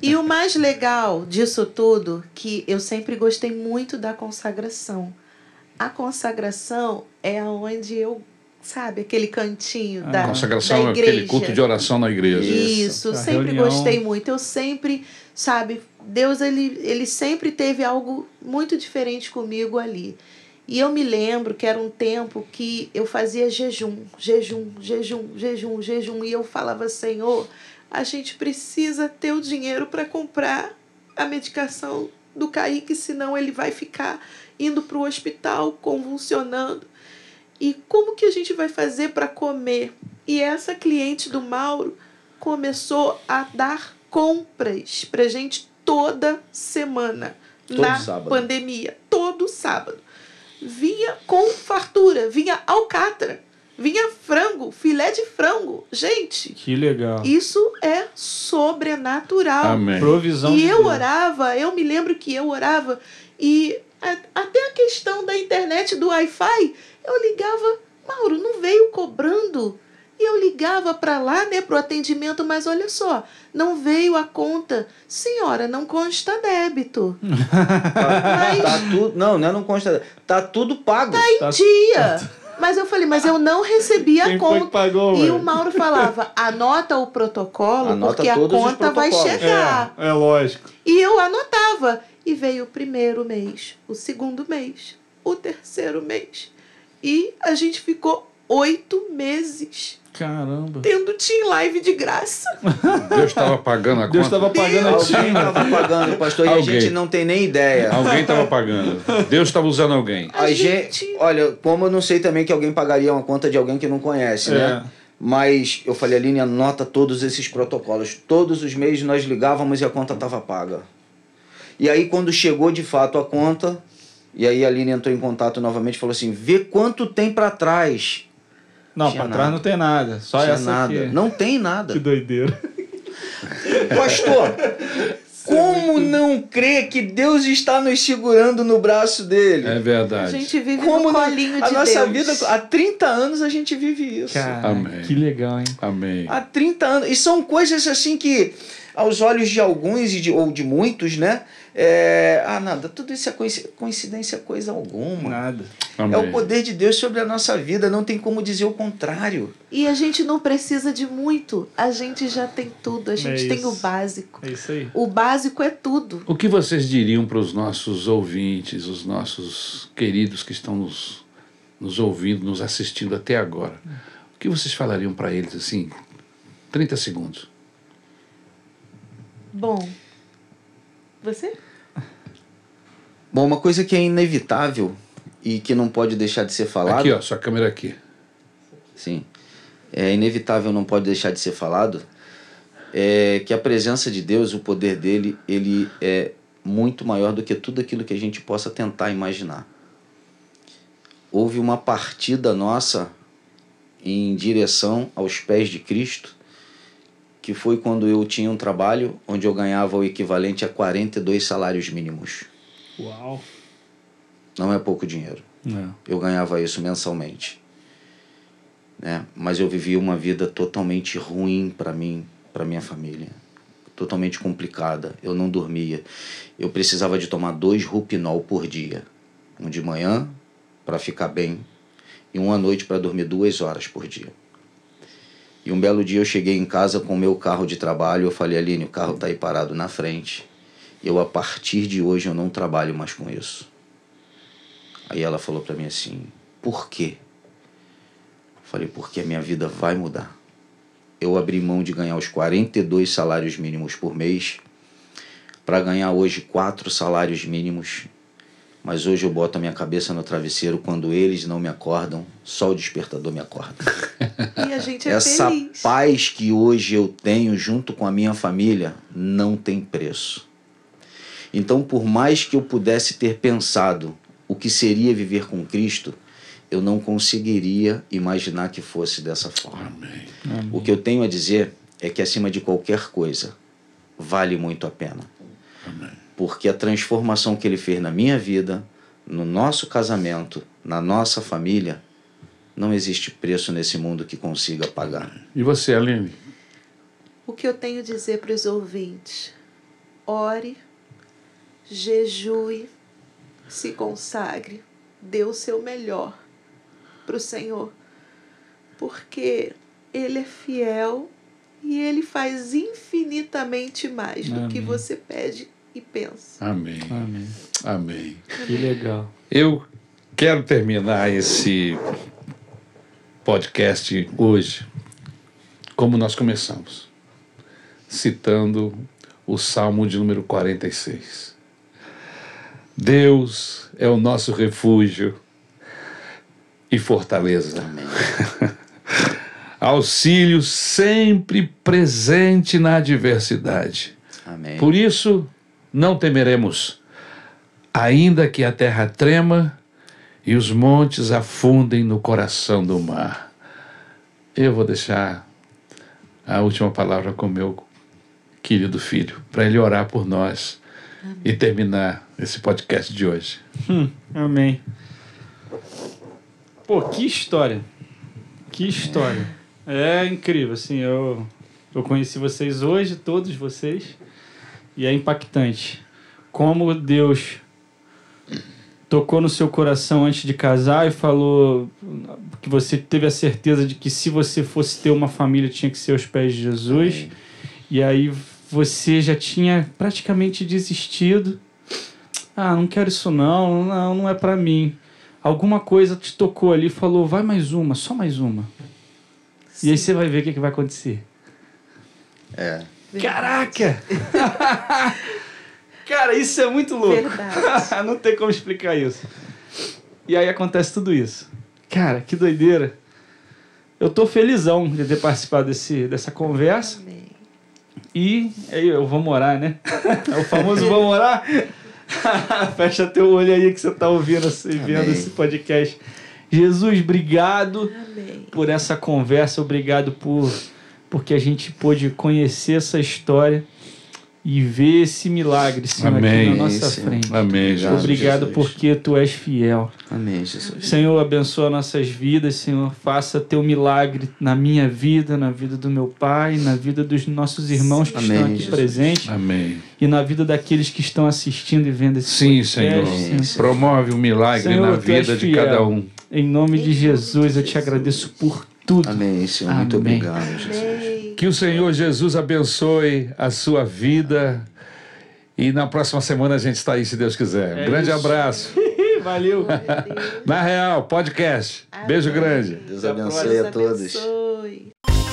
e o mais legal disso tudo, que eu sempre gostei muito da consagração. A consagração é aonde eu sabe? Aquele cantinho ah, da consagração, da igreja. aquele culto de oração na igreja. Isso, Isso. sempre reunião. gostei muito. Eu sempre, sabe, Deus ele, ele sempre teve algo muito diferente comigo ali. E eu me lembro que era um tempo que eu fazia jejum, jejum, jejum, jejum, jejum e eu falava, Senhor, a gente precisa ter o dinheiro para comprar a medicação do Kaique, senão ele vai ficar indo para o hospital convulsionando. E como que a gente vai fazer para comer? E essa cliente do Mauro começou a dar compras pra gente toda semana todo na sábado. pandemia, todo sábado. Vinha com fartura, vinha alcatra, vinha frango, filé de frango. Gente, que legal. Isso é sobrenatural. Amém. Provisão. E eu orava, eu me lembro que eu orava e até a questão da internet do Wi-Fi eu ligava, Mauro, não veio cobrando. E eu ligava para lá, né, para o atendimento, mas olha só, não veio a conta. Senhora, não consta débito. [laughs] mas... tá tudo, não, né, não, consta débito. consta. Tá tudo pago. Tá em tá dia. Mas eu falei, mas eu não recebi a Quem conta. Pagou, e o Mauro falava: anota o protocolo, anota porque a conta vai chegar. É, é lógico. E eu anotava. E veio o primeiro mês, o segundo mês, o terceiro mês. E a gente ficou oito meses. Caramba. Tendo Team Live de graça. Deus estava pagando a conta. Deus estava pagando Deus. a Alguém estava pagando, pastor, alguém. e a gente não tem nem ideia. Alguém estava pagando. Deus estava usando alguém. A, a gente... gente... Olha, como eu não sei também que alguém pagaria uma conta de alguém que não conhece, né? é. né? Mas eu falei, Aline, anota todos esses protocolos. Todos os meses nós ligávamos e a conta estava paga. E aí, quando chegou de fato a conta, e aí a Aline entrou em contato novamente e falou assim: vê quanto tem para trás. Não, para trás não tem nada. Só Tinha essa nada. Aqui. Não tem nada. Que doideira. Pastor, é como não crer que Deus está nos segurando no braço dele? É verdade. A gente vive como no colinho de a nossa Deus. vida há 30 anos a gente vive isso. Cara, Amém. Que legal, hein? Amém. Há 30 anos e são coisas assim que aos olhos de alguns e de, ou de muitos, né? É, ah, nada, tudo isso é coincidência coisa alguma. Nada. Amém. É o poder de Deus sobre a nossa vida, não tem como dizer o contrário. E a gente não precisa de muito, a gente já tem tudo, a gente é tem o básico. É isso aí. O básico é tudo. O que vocês diriam para os nossos ouvintes, os nossos queridos que estão nos, nos ouvindo, nos assistindo até agora? O que vocês falariam para eles assim? 30 segundos. Bom, você? Bom, uma coisa que é inevitável e que não pode deixar de ser falado. Aqui, ó, sua câmera aqui. Sim. É inevitável, não pode deixar de ser falado, é que a presença de Deus, o poder dele, ele é muito maior do que tudo aquilo que a gente possa tentar imaginar. Houve uma partida nossa em direção aos pés de Cristo que foi quando eu tinha um trabalho onde eu ganhava o equivalente a 42 salários mínimos. Uau! Não é pouco dinheiro. É. Eu ganhava isso mensalmente. Né? Mas eu vivia uma vida totalmente ruim para mim, para minha família. Totalmente complicada. Eu não dormia. Eu precisava de tomar dois Rupinol por dia. Um de manhã para ficar bem e uma noite para dormir duas horas por dia. E um belo dia eu cheguei em casa com o meu carro de trabalho. Eu falei, Aline, o carro tá aí parado na frente. Eu, a partir de hoje, eu não trabalho mais com isso. Aí ela falou para mim assim: por quê? Eu falei, porque a minha vida vai mudar. Eu abri mão de ganhar os 42 salários mínimos por mês para ganhar hoje quatro salários mínimos mas hoje eu boto a minha cabeça no travesseiro, quando eles não me acordam, só o despertador me acorda. E a gente é Essa feliz. paz que hoje eu tenho junto com a minha família não tem preço. Então, por mais que eu pudesse ter pensado o que seria viver com Cristo, eu não conseguiria imaginar que fosse dessa forma. Amém. O que eu tenho a dizer é que, acima de qualquer coisa, vale muito a pena. Amém porque a transformação que ele fez na minha vida, no nosso casamento, na nossa família, não existe preço nesse mundo que consiga pagar. E você, Aline? O que eu tenho a dizer para os ouvintes? Ore, jejue, se consagre, dê o seu melhor para o Senhor, porque Ele é fiel e Ele faz infinitamente mais do que você pede e pensa. Amém. Amém. Amém. Que legal. Eu quero terminar esse podcast hoje como nós começamos, citando o Salmo de número 46. Deus é o nosso refúgio e fortaleza. Amém. [laughs] Auxílio sempre presente na adversidade. Amém. Por isso, não temeremos, ainda que a terra trema e os montes afundem no coração do mar. Eu vou deixar a última palavra com meu querido filho, para ele orar por nós amém. e terminar esse podcast de hoje. Hum, amém. Pô, que história. Que história. É incrível, assim, eu, eu conheci vocês hoje, todos vocês e é impactante. Como Deus tocou no seu coração antes de casar e falou que você teve a certeza de que se você fosse ter uma família tinha que ser aos pés de Jesus. E aí você já tinha praticamente desistido. Ah, não quero isso não, não, não é para mim. Alguma coisa te tocou ali, falou, vai mais uma, só mais uma. Sim. E aí você vai ver o que, é que vai acontecer. É. Caraca! [laughs] Cara, isso é muito louco. [laughs] Não tem como explicar isso. E aí acontece tudo isso. Cara, que doideira. Eu tô felizão de ter participado desse, dessa conversa. Amém. E aí é eu vou morar, né? [laughs] É o famoso vou morar. Fecha teu olho aí que você tá ouvindo e vendo esse podcast. Jesus, obrigado Amém. por essa conversa, obrigado por porque a gente pôde conhecer essa história e ver esse milagre, Senhor, Amém. aqui na nossa frente. Amém, Jesus. Obrigado Jesus. porque Tu és fiel. Amém, Jesus. Senhor, abençoa nossas vidas, Senhor. Faça Teu milagre na minha vida, na vida do meu pai, na vida dos nossos irmãos que Amém, estão aqui Jesus. presentes. Amém. E na vida daqueles que estão assistindo e vendo esse Sim, Senhor. Senhor. Promove o um milagre Senhor, na vida de cada um. Em nome de Jesus, eu te agradeço por tudo. Amém, Senhor. Amém. Muito obrigado, Jesus. Amém. Que o Senhor Jesus abençoe a sua vida. E na próxima semana a gente está aí, se Deus quiser. É um grande isso. abraço. [laughs] Valeu. Na Real, podcast. Amém. Beijo grande. Deus abençoe a todos. Abençoe.